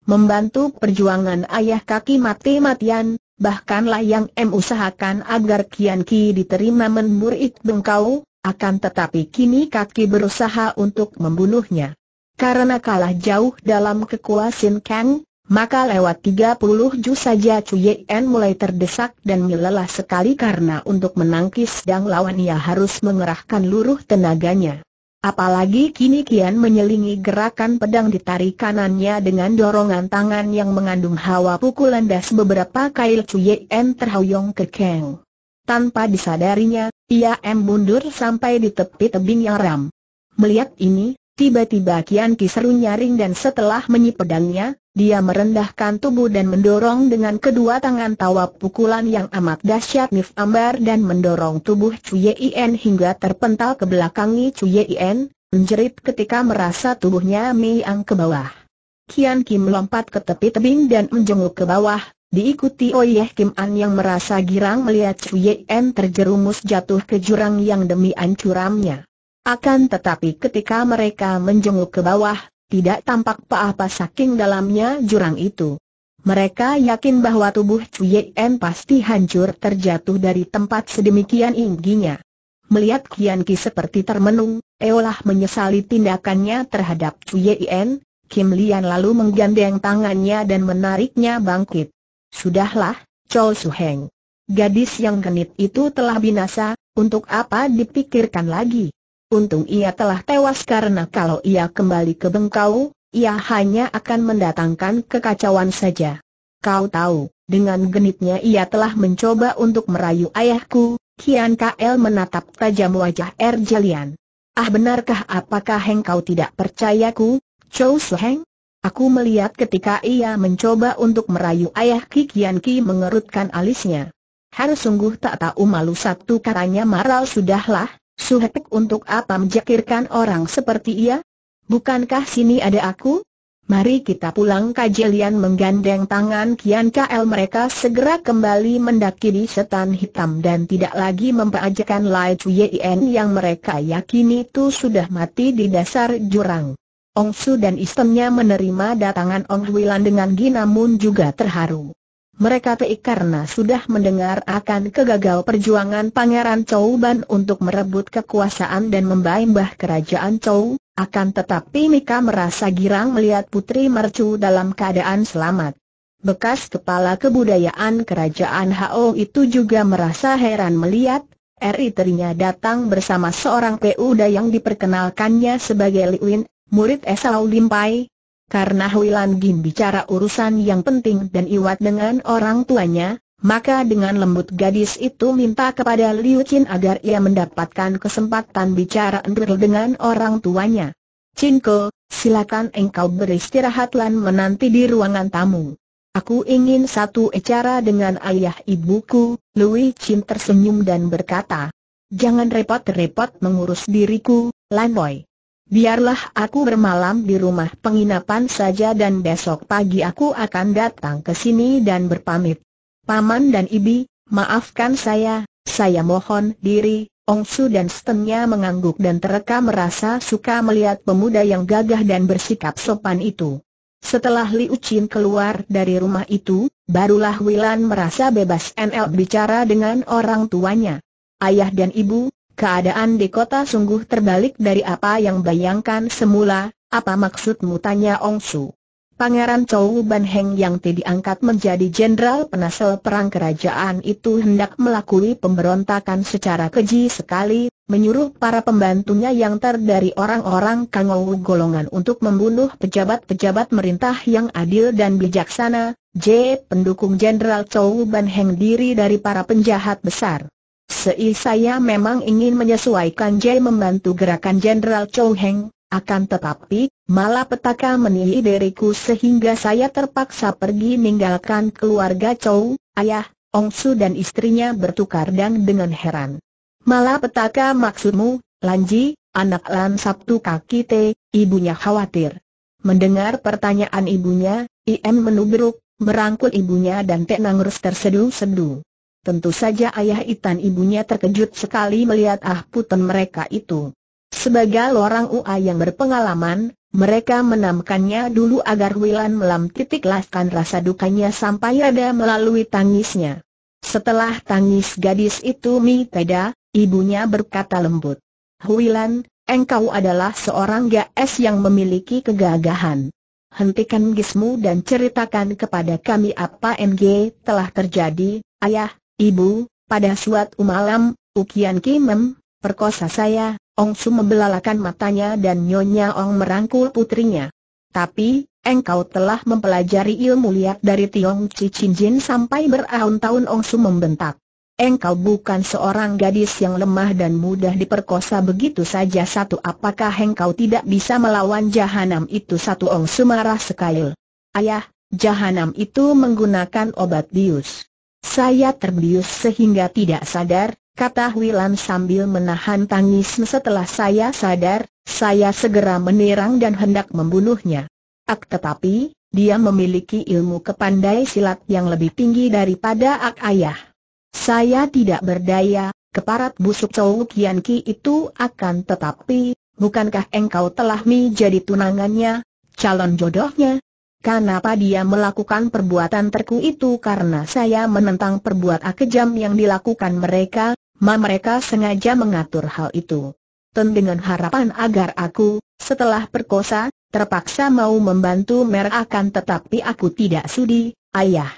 membantu perjuangan ayah kaki mati-matian, bahkanlah yang M usahakan agar Kian Ki diterima menmurid Bengkau, akan tetapi kini kaki berusaha untuk membunuhnya. Karena kalah jauh dalam kekuasaan Kang, maka lewat 30 juz saja Chu Yen mulai terdesak dan melelah sekali karena untuk menangkis dang lawan ia harus mengerahkan luruh tenaganya. Apalagi kini kian menyelingi gerakan pedang di tarik kanannya dengan dorongan tangan yang mengandung hawa pukulan. landas beberapa kail Chu Yen terhuyung ke keng. Tanpa disadarinya, ia em mundur sampai di tepi tebing yang ram. Melihat ini, tiba-tiba Kian Ki seru nyaring dan setelah pedangnya. Dia merendahkan tubuh dan mendorong dengan kedua tangan tawa pukulan yang amat dahsyat Nif Ambar dan mendorong tubuh Chu Yien hingga terpental ke belakangi Chu Yien, menjerit ketika merasa tubuhnya miang ke bawah. Kian Kim lompat ke tepi tebing dan menjenguk ke bawah, diikuti oleh Kim An yang merasa girang melihat Chu Yien terjerumus jatuh ke jurang yang demi ancuramnya. Akan tetapi ketika mereka menjenguk ke bawah, tidak tampak apa-apa saking dalamnya jurang itu. Mereka yakin bahwa tubuh Cui pasti hancur terjatuh dari tempat sedemikian tingginya. Melihat Kian Ki seperti termenung, Eolah menyesali tindakannya terhadap Cui Kim Lian lalu menggandeng tangannya dan menariknya bangkit. Sudahlah, Chol Su Heng. Gadis yang genit itu telah binasa, untuk apa dipikirkan lagi? Untung ia telah tewas karena kalau ia kembali ke Bengkau, ia hanya akan mendatangkan kekacauan saja. Kau tahu, dengan genitnya ia telah mencoba untuk merayu ayahku, Kian KL menatap tajam wajah Erjelian. Ah benarkah apakah engkau tidak percayaku, Chou Suheng? Aku melihat ketika ia mencoba untuk merayu ayah Ki Kian Ki mengerutkan alisnya. Harus sungguh tak tahu malu satu katanya maral sudahlah, Suhetek untuk apa menjakirkan orang seperti ia? Bukankah sini ada aku? Mari kita pulang Kajelian menggandeng tangan Kian KL mereka segera kembali mendaki di setan hitam dan tidak lagi mempaajakan Lai Chuyen yang mereka yakini itu sudah mati di dasar jurang. Ong Su dan istrinya menerima datangan Ong Wilan dengan Moon juga terharu. Mereka teik karena sudah mendengar akan kegagal perjuangan Pangeran Chou Ban untuk merebut kekuasaan dan membaimbah kerajaan Chou, akan tetapi Mika merasa girang melihat putri mercu dalam keadaan selamat. Bekas kepala kebudayaan kerajaan Hao itu juga merasa heran melihat, Ri terinya datang bersama seorang PUda yang diperkenalkannya sebagai Liwin, murid Esau Limpai, karena Huilan Gim bicara urusan yang penting dan iwat dengan orang tuanya, maka dengan lembut gadis itu minta kepada Liu Qin agar ia mendapatkan kesempatan bicara entil dengan orang tuanya. Cinko, silakan engkau beristirahat dan menanti di ruangan tamu. Aku ingin satu acara dengan ayah ibuku, Lui Chin tersenyum dan berkata, Jangan repot-repot mengurus diriku, Lan Boy biarlah aku bermalam di rumah penginapan saja dan besok pagi aku akan datang ke sini dan berpamit. Paman dan Ibi, maafkan saya, saya mohon diri, ong su dan stenya mengangguk dan tereka merasa suka melihat pemuda yang gagah dan bersikap sopan itu. Setelah li ucin keluar dari rumah itu, barulah Wilan merasa bebas NL bicara dengan orang tuanya. Ayah dan ibu, Keadaan di kota sungguh terbalik dari apa yang bayangkan semula, apa maksudmu tanya Ong Su. Pangeran Chou Ban Heng yang diangkat menjadi jenderal penasel perang kerajaan itu hendak melakui pemberontakan secara keji sekali, menyuruh para pembantunya yang terdari orang-orang Kangou golongan untuk membunuh pejabat-pejabat merintah yang adil dan bijaksana, J. Pendukung Jenderal Chou Ban Heng diri dari para penjahat besar. Sei saya memang ingin menyesuaikan jay membantu gerakan Jenderal Chow Heng, akan tetapi, malah petaka menilai diriku sehingga saya terpaksa pergi meninggalkan keluarga Chow, ayah, Ongsu dan istrinya bertukar dang dengan heran. Malah petaka maksudmu, Lanji, anak Lan Sabtu kaki T, ibunya khawatir. Mendengar pertanyaan ibunya, IM menubruk, merangkul ibunya dan Tek Nangrus terseduh-seduh. Tentu saja ayah Itan ibunya terkejut sekali melihat ah puten mereka itu. Sebagai orang UA yang berpengalaman, mereka menamkannya dulu agar Wilan melam titik laskan rasa dukanya sampai ada melalui tangisnya. Setelah tangis gadis itu Mi Teda, ibunya berkata lembut. "Wilan, engkau adalah seorang gaes yang memiliki kegagahan. Hentikan gismu dan ceritakan kepada kami apa MG telah terjadi, ayah, Ibu, pada suatu malam, Ukian Kimem, perkosa saya, Ong Su membelalakan matanya dan Nyonya Ong merangkul putrinya. Tapi, engkau telah mempelajari ilmu liat dari Tiong Cicin Jin sampai berahun-tahun Ong Su membentak. Engkau bukan seorang gadis yang lemah dan mudah diperkosa begitu saja satu apakah engkau tidak bisa melawan jahanam itu satu ong Su marah sekali. Ayah, jahanam itu menggunakan obat dius. Saya terbius sehingga tidak sadar, kata Wilan sambil menahan tangis setelah saya sadar, saya segera menyerang dan hendak membunuhnya. Ak tetapi, dia memiliki ilmu kepandai silat yang lebih tinggi daripada Ak ayah. Saya tidak berdaya, keparat busuk cowok Kian Ki itu akan tetapi, bukankah engkau telah menjadi tunangannya, calon jodohnya? Kenapa dia melakukan perbuatan terku itu karena saya menentang perbuatan kejam yang dilakukan mereka, ma mereka sengaja mengatur hal itu. Ten dengan harapan agar aku, setelah perkosa, terpaksa mau membantu Mer akan tetapi aku tidak sudi, ayah.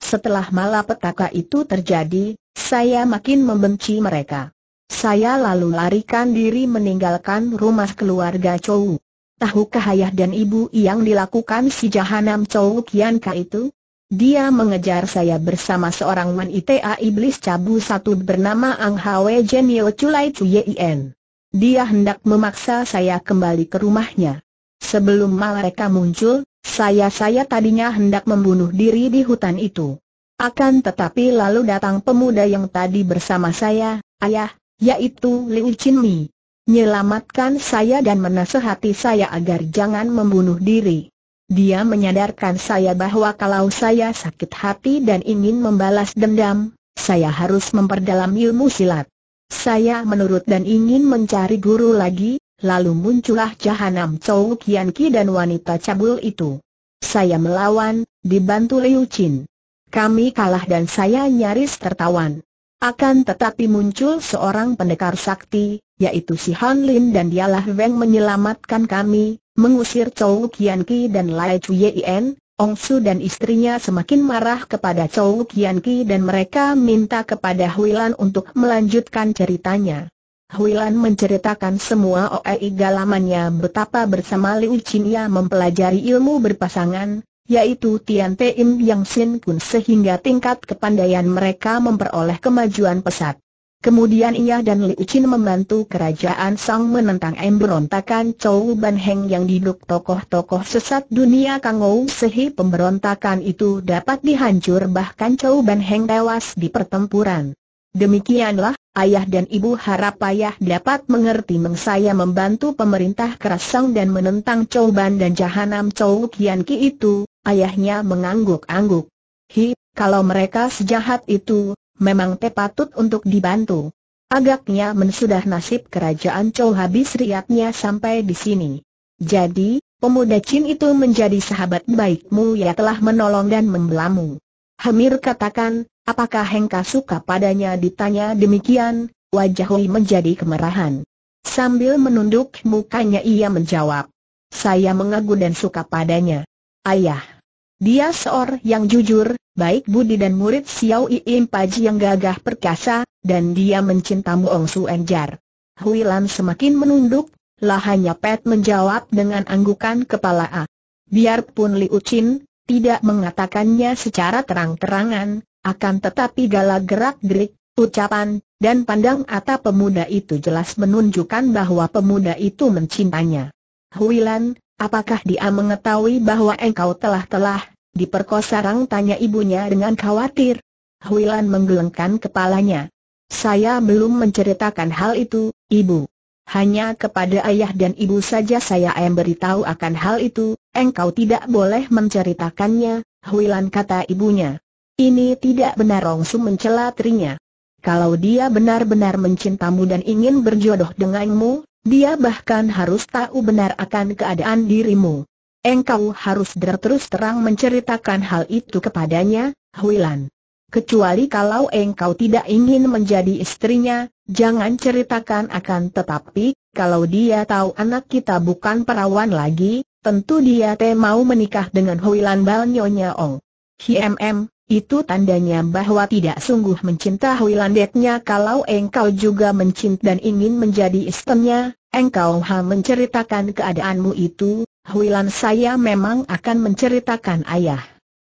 Setelah malapetaka itu terjadi, saya makin membenci mereka. Saya lalu larikan diri meninggalkan rumah keluarga cowok tahukah ayah dan ibu yang dilakukan si Jahanam Chow Kian Ka itu? Dia mengejar saya bersama seorang wanita iblis cabu satu bernama Ang Hwe Jenio Chulai Chuyen. Dia hendak memaksa saya kembali ke rumahnya. Sebelum mereka muncul, saya-saya tadinya hendak membunuh diri di hutan itu. Akan tetapi lalu datang pemuda yang tadi bersama saya, ayah, yaitu Liu Chin Mi menyelamatkan saya dan menasehati saya agar jangan membunuh diri. Dia menyadarkan saya bahwa kalau saya sakit hati dan ingin membalas dendam, saya harus memperdalam ilmu silat. Saya menurut dan ingin mencari guru lagi, lalu muncullah Jahanam Chou Kian Ki dan wanita cabul itu. Saya melawan, dibantu Liu Chin. Kami kalah dan saya nyaris tertawan. Akan tetapi muncul seorang pendekar sakti, yaitu si Han Lin dan dialah Weng menyelamatkan kami, mengusir Chou Kian Ki dan Lai Chu Yen, Ong Su dan istrinya semakin marah kepada Chou Kian Ki dan mereka minta kepada Huilan untuk melanjutkan ceritanya. Huilan menceritakan semua oei galamannya betapa bersama Liu ia mempelajari ilmu berpasangan, yaitu Tian Peim Yang Sin Kun sehingga tingkat kepandaian mereka memperoleh kemajuan pesat. Kemudian ia dan Liu Uchin membantu kerajaan Song menentang pemberontakan Chou Ban Heng yang diduk tokoh-tokoh sesat dunia Kang Ou Sehi pemberontakan itu dapat dihancur bahkan Chou Ban Heng tewas di pertempuran. Demikianlah, ayah dan ibu harap ayah dapat mengerti mengsaya membantu pemerintah keras Song dan menentang Chou Ban dan Jahanam Chou Kian Ki itu, Ayahnya mengangguk-angguk. Hi, kalau mereka sejahat itu, memang te untuk dibantu. Agaknya mensudah nasib kerajaan Chow habis riaknya sampai di sini. Jadi, pemuda Chin itu menjadi sahabat baikmu ya telah menolong dan membelamu. Hamir katakan, apakah Hengka suka padanya ditanya demikian, wajah Hui menjadi kemerahan. Sambil menunduk mukanya ia menjawab, saya mengagum dan suka padanya. Ayah. Dia seor yang jujur, baik budi dan murid Xiao Iim Paji yang gagah perkasa, dan dia mencintamu Ong Su Enjar. Hui Lan semakin menunduk, lahannya Pat menjawab dengan anggukan kepala A. Biarpun Liu Chin, tidak mengatakannya secara terang-terangan, akan tetapi galak gerak-gerik, ucapan, dan pandang mata pemuda itu jelas menunjukkan bahwa pemuda itu mencintanya. Hui Lan, Apakah dia mengetahui bahwa engkau telah-telah diperkosa? Rang tanya ibunya dengan khawatir. Huilan menggelengkan kepalanya. Saya belum menceritakan hal itu, ibu. Hanya kepada ayah dan ibu saja saya yang beritahu akan hal itu, engkau tidak boleh menceritakannya, Huilan kata ibunya. Ini tidak benar Rongsu mencela terinya. Kalau dia benar-benar mencintamu dan ingin berjodoh denganmu, dia bahkan harus tahu benar akan keadaan dirimu. Engkau harus terus terang menceritakan hal itu kepadanya, Huilan. Kecuali kalau engkau tidak ingin menjadi istrinya, jangan ceritakan akan tetapi, kalau dia tahu anak kita bukan perawan lagi, tentu dia teh mau menikah dengan Huilan Balnyonya Ong. HMM, itu tandanya bahwa tidak sungguh mencinta deknya kalau engkau juga mencint dan ingin menjadi istrinya, Engkau ha menceritakan keadaanmu itu, Huilan saya memang akan menceritakan ayah.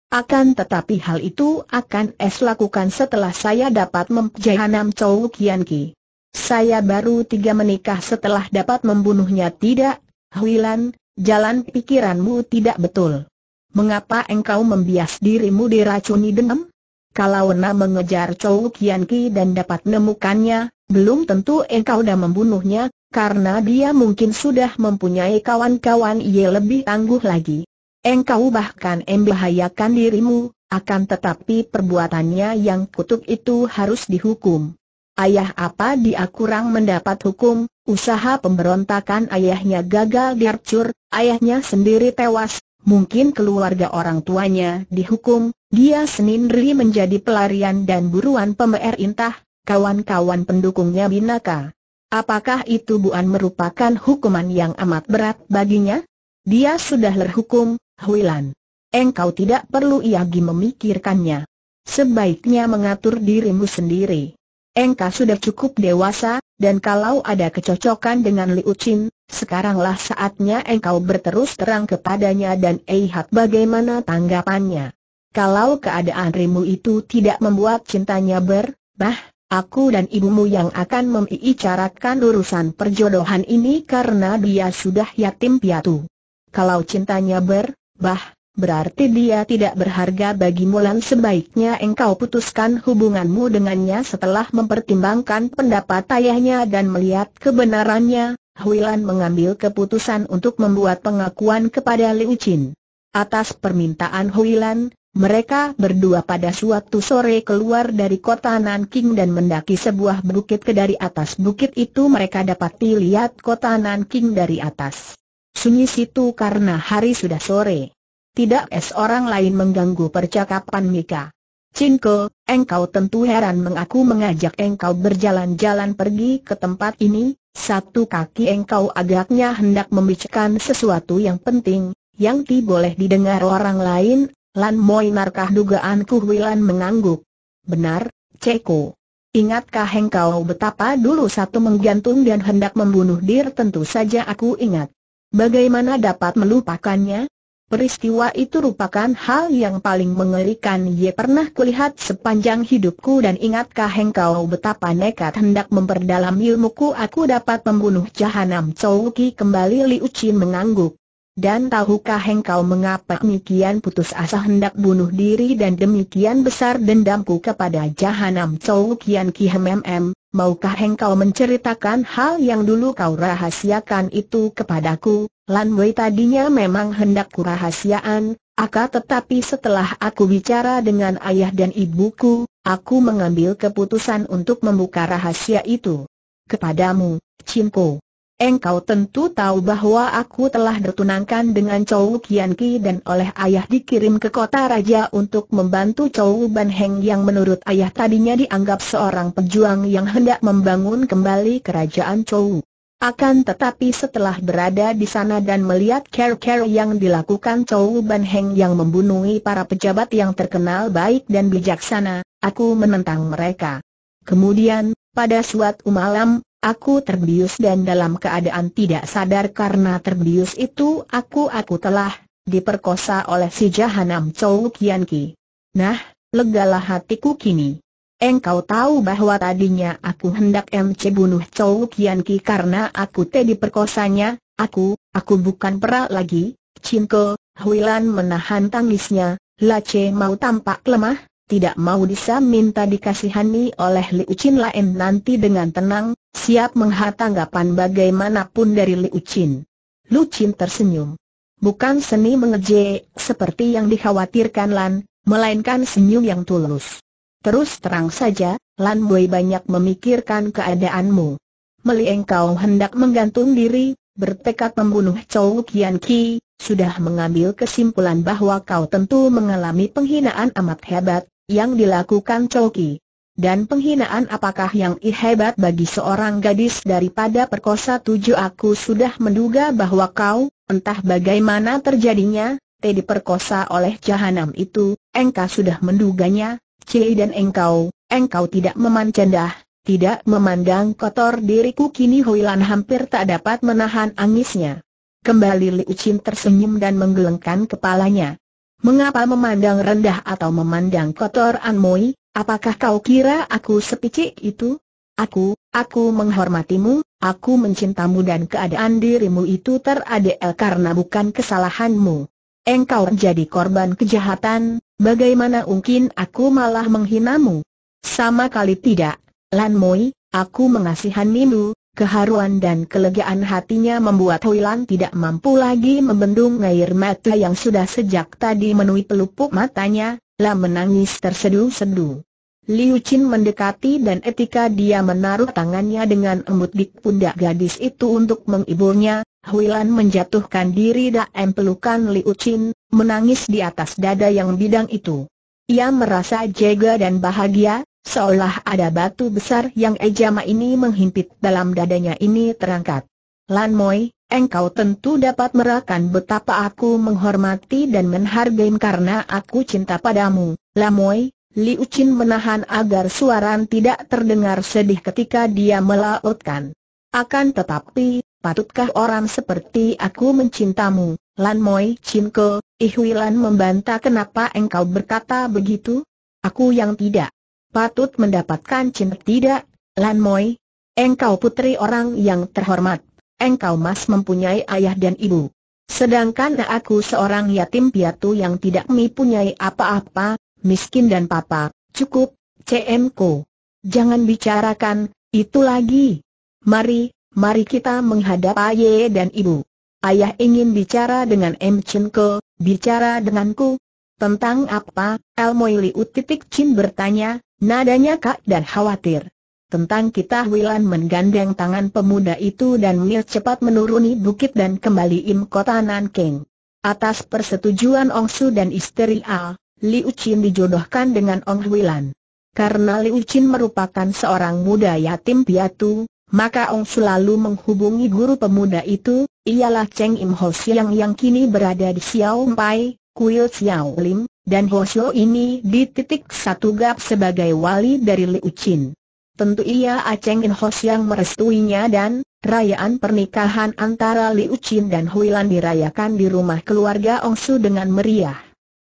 Akan tetapi hal itu akan es lakukan setelah saya dapat mempejahanam Chow Kian Ki. Saya baru tiga menikah setelah dapat membunuhnya tidak, Huilan, jalan pikiranmu tidak betul. Mengapa engkau membias dirimu diracuni dendam? Kalau na mengejar Chow Kian Ki dan dapat menemukannya, belum tentu engkau dah membunuhnya, karena dia mungkin sudah mempunyai kawan-kawan ia lebih tangguh lagi. Engkau bahkan membahayakan dirimu, akan tetapi perbuatannya yang kutuk itu harus dihukum. Ayah apa dia kurang mendapat hukum, usaha pemberontakan ayahnya gagal diarcur, ayahnya sendiri tewas, mungkin keluarga orang tuanya dihukum, dia sendiri menjadi pelarian dan buruan pemerintah, kawan-kawan pendukungnya binaka. Apakah itu bukan merupakan hukuman yang amat berat baginya? Dia sudah terhukum, Huilan. Engkau tidak perlu Iagi memikirkannya. Sebaiknya mengatur dirimu sendiri. Engkau sudah cukup dewasa, dan kalau ada kecocokan dengan Liu Qin, sekaranglah saatnya engkau berterus terang kepadanya dan lihat bagaimana tanggapannya. Kalau keadaan Rimu itu tidak membuat cintanya berbah? Aku dan ibumu yang akan membicarakan urusan perjodohan ini karena dia sudah yatim piatu. Kalau cintanya ber, bah, berarti dia tidak berharga bagi Mulan. sebaiknya engkau putuskan hubunganmu dengannya setelah mempertimbangkan pendapat ayahnya dan melihat kebenarannya. Huilan mengambil keputusan untuk membuat pengakuan kepada Liu Chin. Atas permintaan Huilan, mereka berdua pada suatu sore keluar dari kota Nanking dan mendaki sebuah bukit ke dari atas bukit itu mereka dapat dilihat kota Nanking dari atas. Sunyi situ karena hari sudah sore. Tidak es orang lain mengganggu percakapan Mika. Cinko, engkau tentu heran mengaku mengajak engkau berjalan-jalan pergi ke tempat ini, satu kaki engkau agaknya hendak membicarakan sesuatu yang penting, yang ti boleh didengar orang lain, Lan Moi narkah dugaanku Wilan mengangguk. Benar, Ceko. Ingatkah engkau betapa dulu satu menggantung dan hendak membunuh dir tentu saja aku ingat. Bagaimana dapat melupakannya? Peristiwa itu merupakan hal yang paling mengerikan ye pernah kulihat sepanjang hidupku dan ingatkah engkau betapa nekat hendak memperdalam ilmuku aku dapat membunuh jahanam Chowki kembali Li Uchin mengangguk. Dan tahukah engkau mengapa demikian putus asa hendak bunuh diri dan demikian besar dendamku kepada Jahanam Chow Kian Ki Hemem? maukah engkau menceritakan hal yang dulu kau rahasiakan itu kepadaku? Lan Wei tadinya memang hendak kurahasiaan, aka tetapi setelah aku bicara dengan ayah dan ibuku, aku mengambil keputusan untuk membuka rahasia itu. Kepadamu, Cimko. Engkau tentu tahu bahwa aku telah bertunangkan dengan Chou Kian Ki dan oleh ayah dikirim ke kota raja untuk membantu Chou Ban Heng yang menurut ayah tadinya dianggap seorang pejuang yang hendak membangun kembali kerajaan Chou. Akan tetapi setelah berada di sana dan melihat care-care yang dilakukan Chou Ban Heng yang membunuhi para pejabat yang terkenal baik dan bijaksana, aku menentang mereka. Kemudian, pada suatu malam, Aku terbius dan dalam keadaan tidak sadar karena terbius itu aku-aku telah diperkosa oleh si Jahanam Chow Kian Nah, legalah hatiku kini. Engkau tahu bahwa tadinya aku hendak MC bunuh Chow Kian karena aku te diperkosanya, aku, aku bukan pera lagi, Cinko, Huilan menahan tangisnya, Lace mau tampak lemah, tidak mau bisa minta dikasihani oleh Li Ucin Lain nanti dengan tenang, siap menghat tanggapan bagaimanapun dari Li Ucin. Lu Chin tersenyum. Bukan seni mengejek seperti yang dikhawatirkan Lan, melainkan senyum yang tulus. Terus terang saja, Lan boy banyak memikirkan keadaanmu. Meli engkau hendak menggantung diri, bertekad membunuh Chow Kian Ki, sudah mengambil kesimpulan bahwa kau tentu mengalami penghinaan amat hebat, yang dilakukan Choki. Dan penghinaan apakah yang hebat bagi seorang gadis daripada perkosa tujuh aku sudah menduga bahwa kau, entah bagaimana terjadinya, tadi perkosa oleh jahanam itu, engkau sudah menduganya, Cie dan engkau, engkau tidak memancendah, tidak memandang kotor diriku kini Huilan hampir tak dapat menahan angisnya. Kembali Liu Chin tersenyum dan menggelengkan kepalanya. Mengapa memandang rendah atau memandang kotor An Moi, apakah kau kira aku sepicik itu? Aku, aku menghormatimu, aku mencintamu dan keadaan dirimu itu teradil karena bukan kesalahanmu. Engkau jadi korban kejahatan, bagaimana mungkin aku malah menghinamu? Sama kali tidak, Lan Moi, aku mengasihanimu, Keharuan dan kelegaan hatinya membuat Lan tidak mampu lagi membendung air mata yang sudah sejak tadi menui pelupuk matanya, lah menangis tersedu sedu Liu Qin mendekati dan etika dia menaruh tangannya dengan embut di pundak gadis itu untuk mengiburnya, Huilan menjatuhkan diri dan pelukan Liu Qin, menangis di atas dada yang bidang itu. Ia merasa jaga dan bahagia, Seolah ada batu besar yang ejama ini menghimpit dalam dadanya ini terangkat. Lan Moi, engkau tentu dapat merakan betapa aku menghormati dan menghargai karena aku cinta padamu. Lan Moi, Liu Qin menahan agar suara tidak terdengar sedih ketika dia melautkan. Akan tetapi, patutkah orang seperti aku mencintamu? Lan Moi Chin Ke, Ihwilan membantah kenapa engkau berkata begitu? Aku yang tidak patut mendapatkan cinta tidak, Lan Moi? Engkau putri orang yang terhormat, engkau mas mempunyai ayah dan ibu. Sedangkan aku seorang yatim piatu yang tidak mempunyai apa-apa, miskin dan papa, cukup, CMku. Jangan bicarakan, itu lagi. Mari, mari kita menghadap ayah dan ibu. Ayah ingin bicara dengan M. Ko, bicara denganku. Tentang apa, Moy Liu titik Chin bertanya, Nadanya kak dan khawatir. Tentang kita Wilan menggandeng tangan pemuda itu dan Mir cepat menuruni bukit dan kembali im kota Nanking. Atas persetujuan Ong Su dan istri Al, Li Uchin dijodohkan dengan Ong Wilan. Karena Li Uchin merupakan seorang muda yatim piatu, maka Ong Su lalu menghubungi guru pemuda itu, ialah Cheng Im Ho Siang yang kini berada di Xiao Pai, Kuil Xiao Lim, dan Hosio ini dititik satu gap sebagai wali dari Liu Qin. Tentu ia Aceng In Hos yang merestuinya dan rayaan pernikahan antara Liu Qin dan Huilan dirayakan di rumah keluarga Ongsu dengan meriah.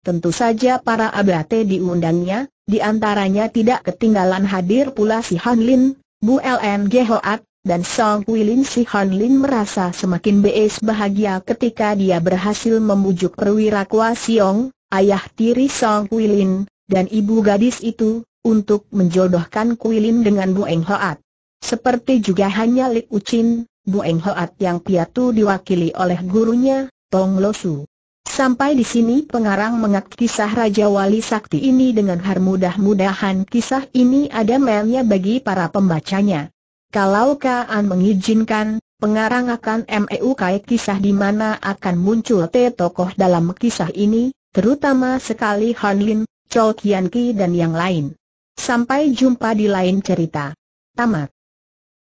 Tentu saja para abate diundangnya, di antaranya tidak ketinggalan hadir pula si Han Lin, Bu Ln Hoat, dan Song Lin si Han Lin merasa semakin bees bahagia ketika dia berhasil membujuk perwira Kwa Siong, ayah tiri Song Kuilin, dan ibu gadis itu, untuk menjodohkan Kuilin dengan Bu Eng Hoat. Seperti juga hanya Li Ucin, Bu Eng Hoat yang piatu diwakili oleh gurunya, Tong Losu. Sampai di sini pengarang mengat kisah Raja Wali Sakti ini dengan har mudah-mudahan kisah ini ada melnya bagi para pembacanya. Kalau Kaan mengizinkan, pengarang akan MEU kisah di mana akan muncul T tokoh dalam kisah ini, terutama sekali Han Lin, Chol Kian dan yang lain. Sampai jumpa di lain cerita. Tamat.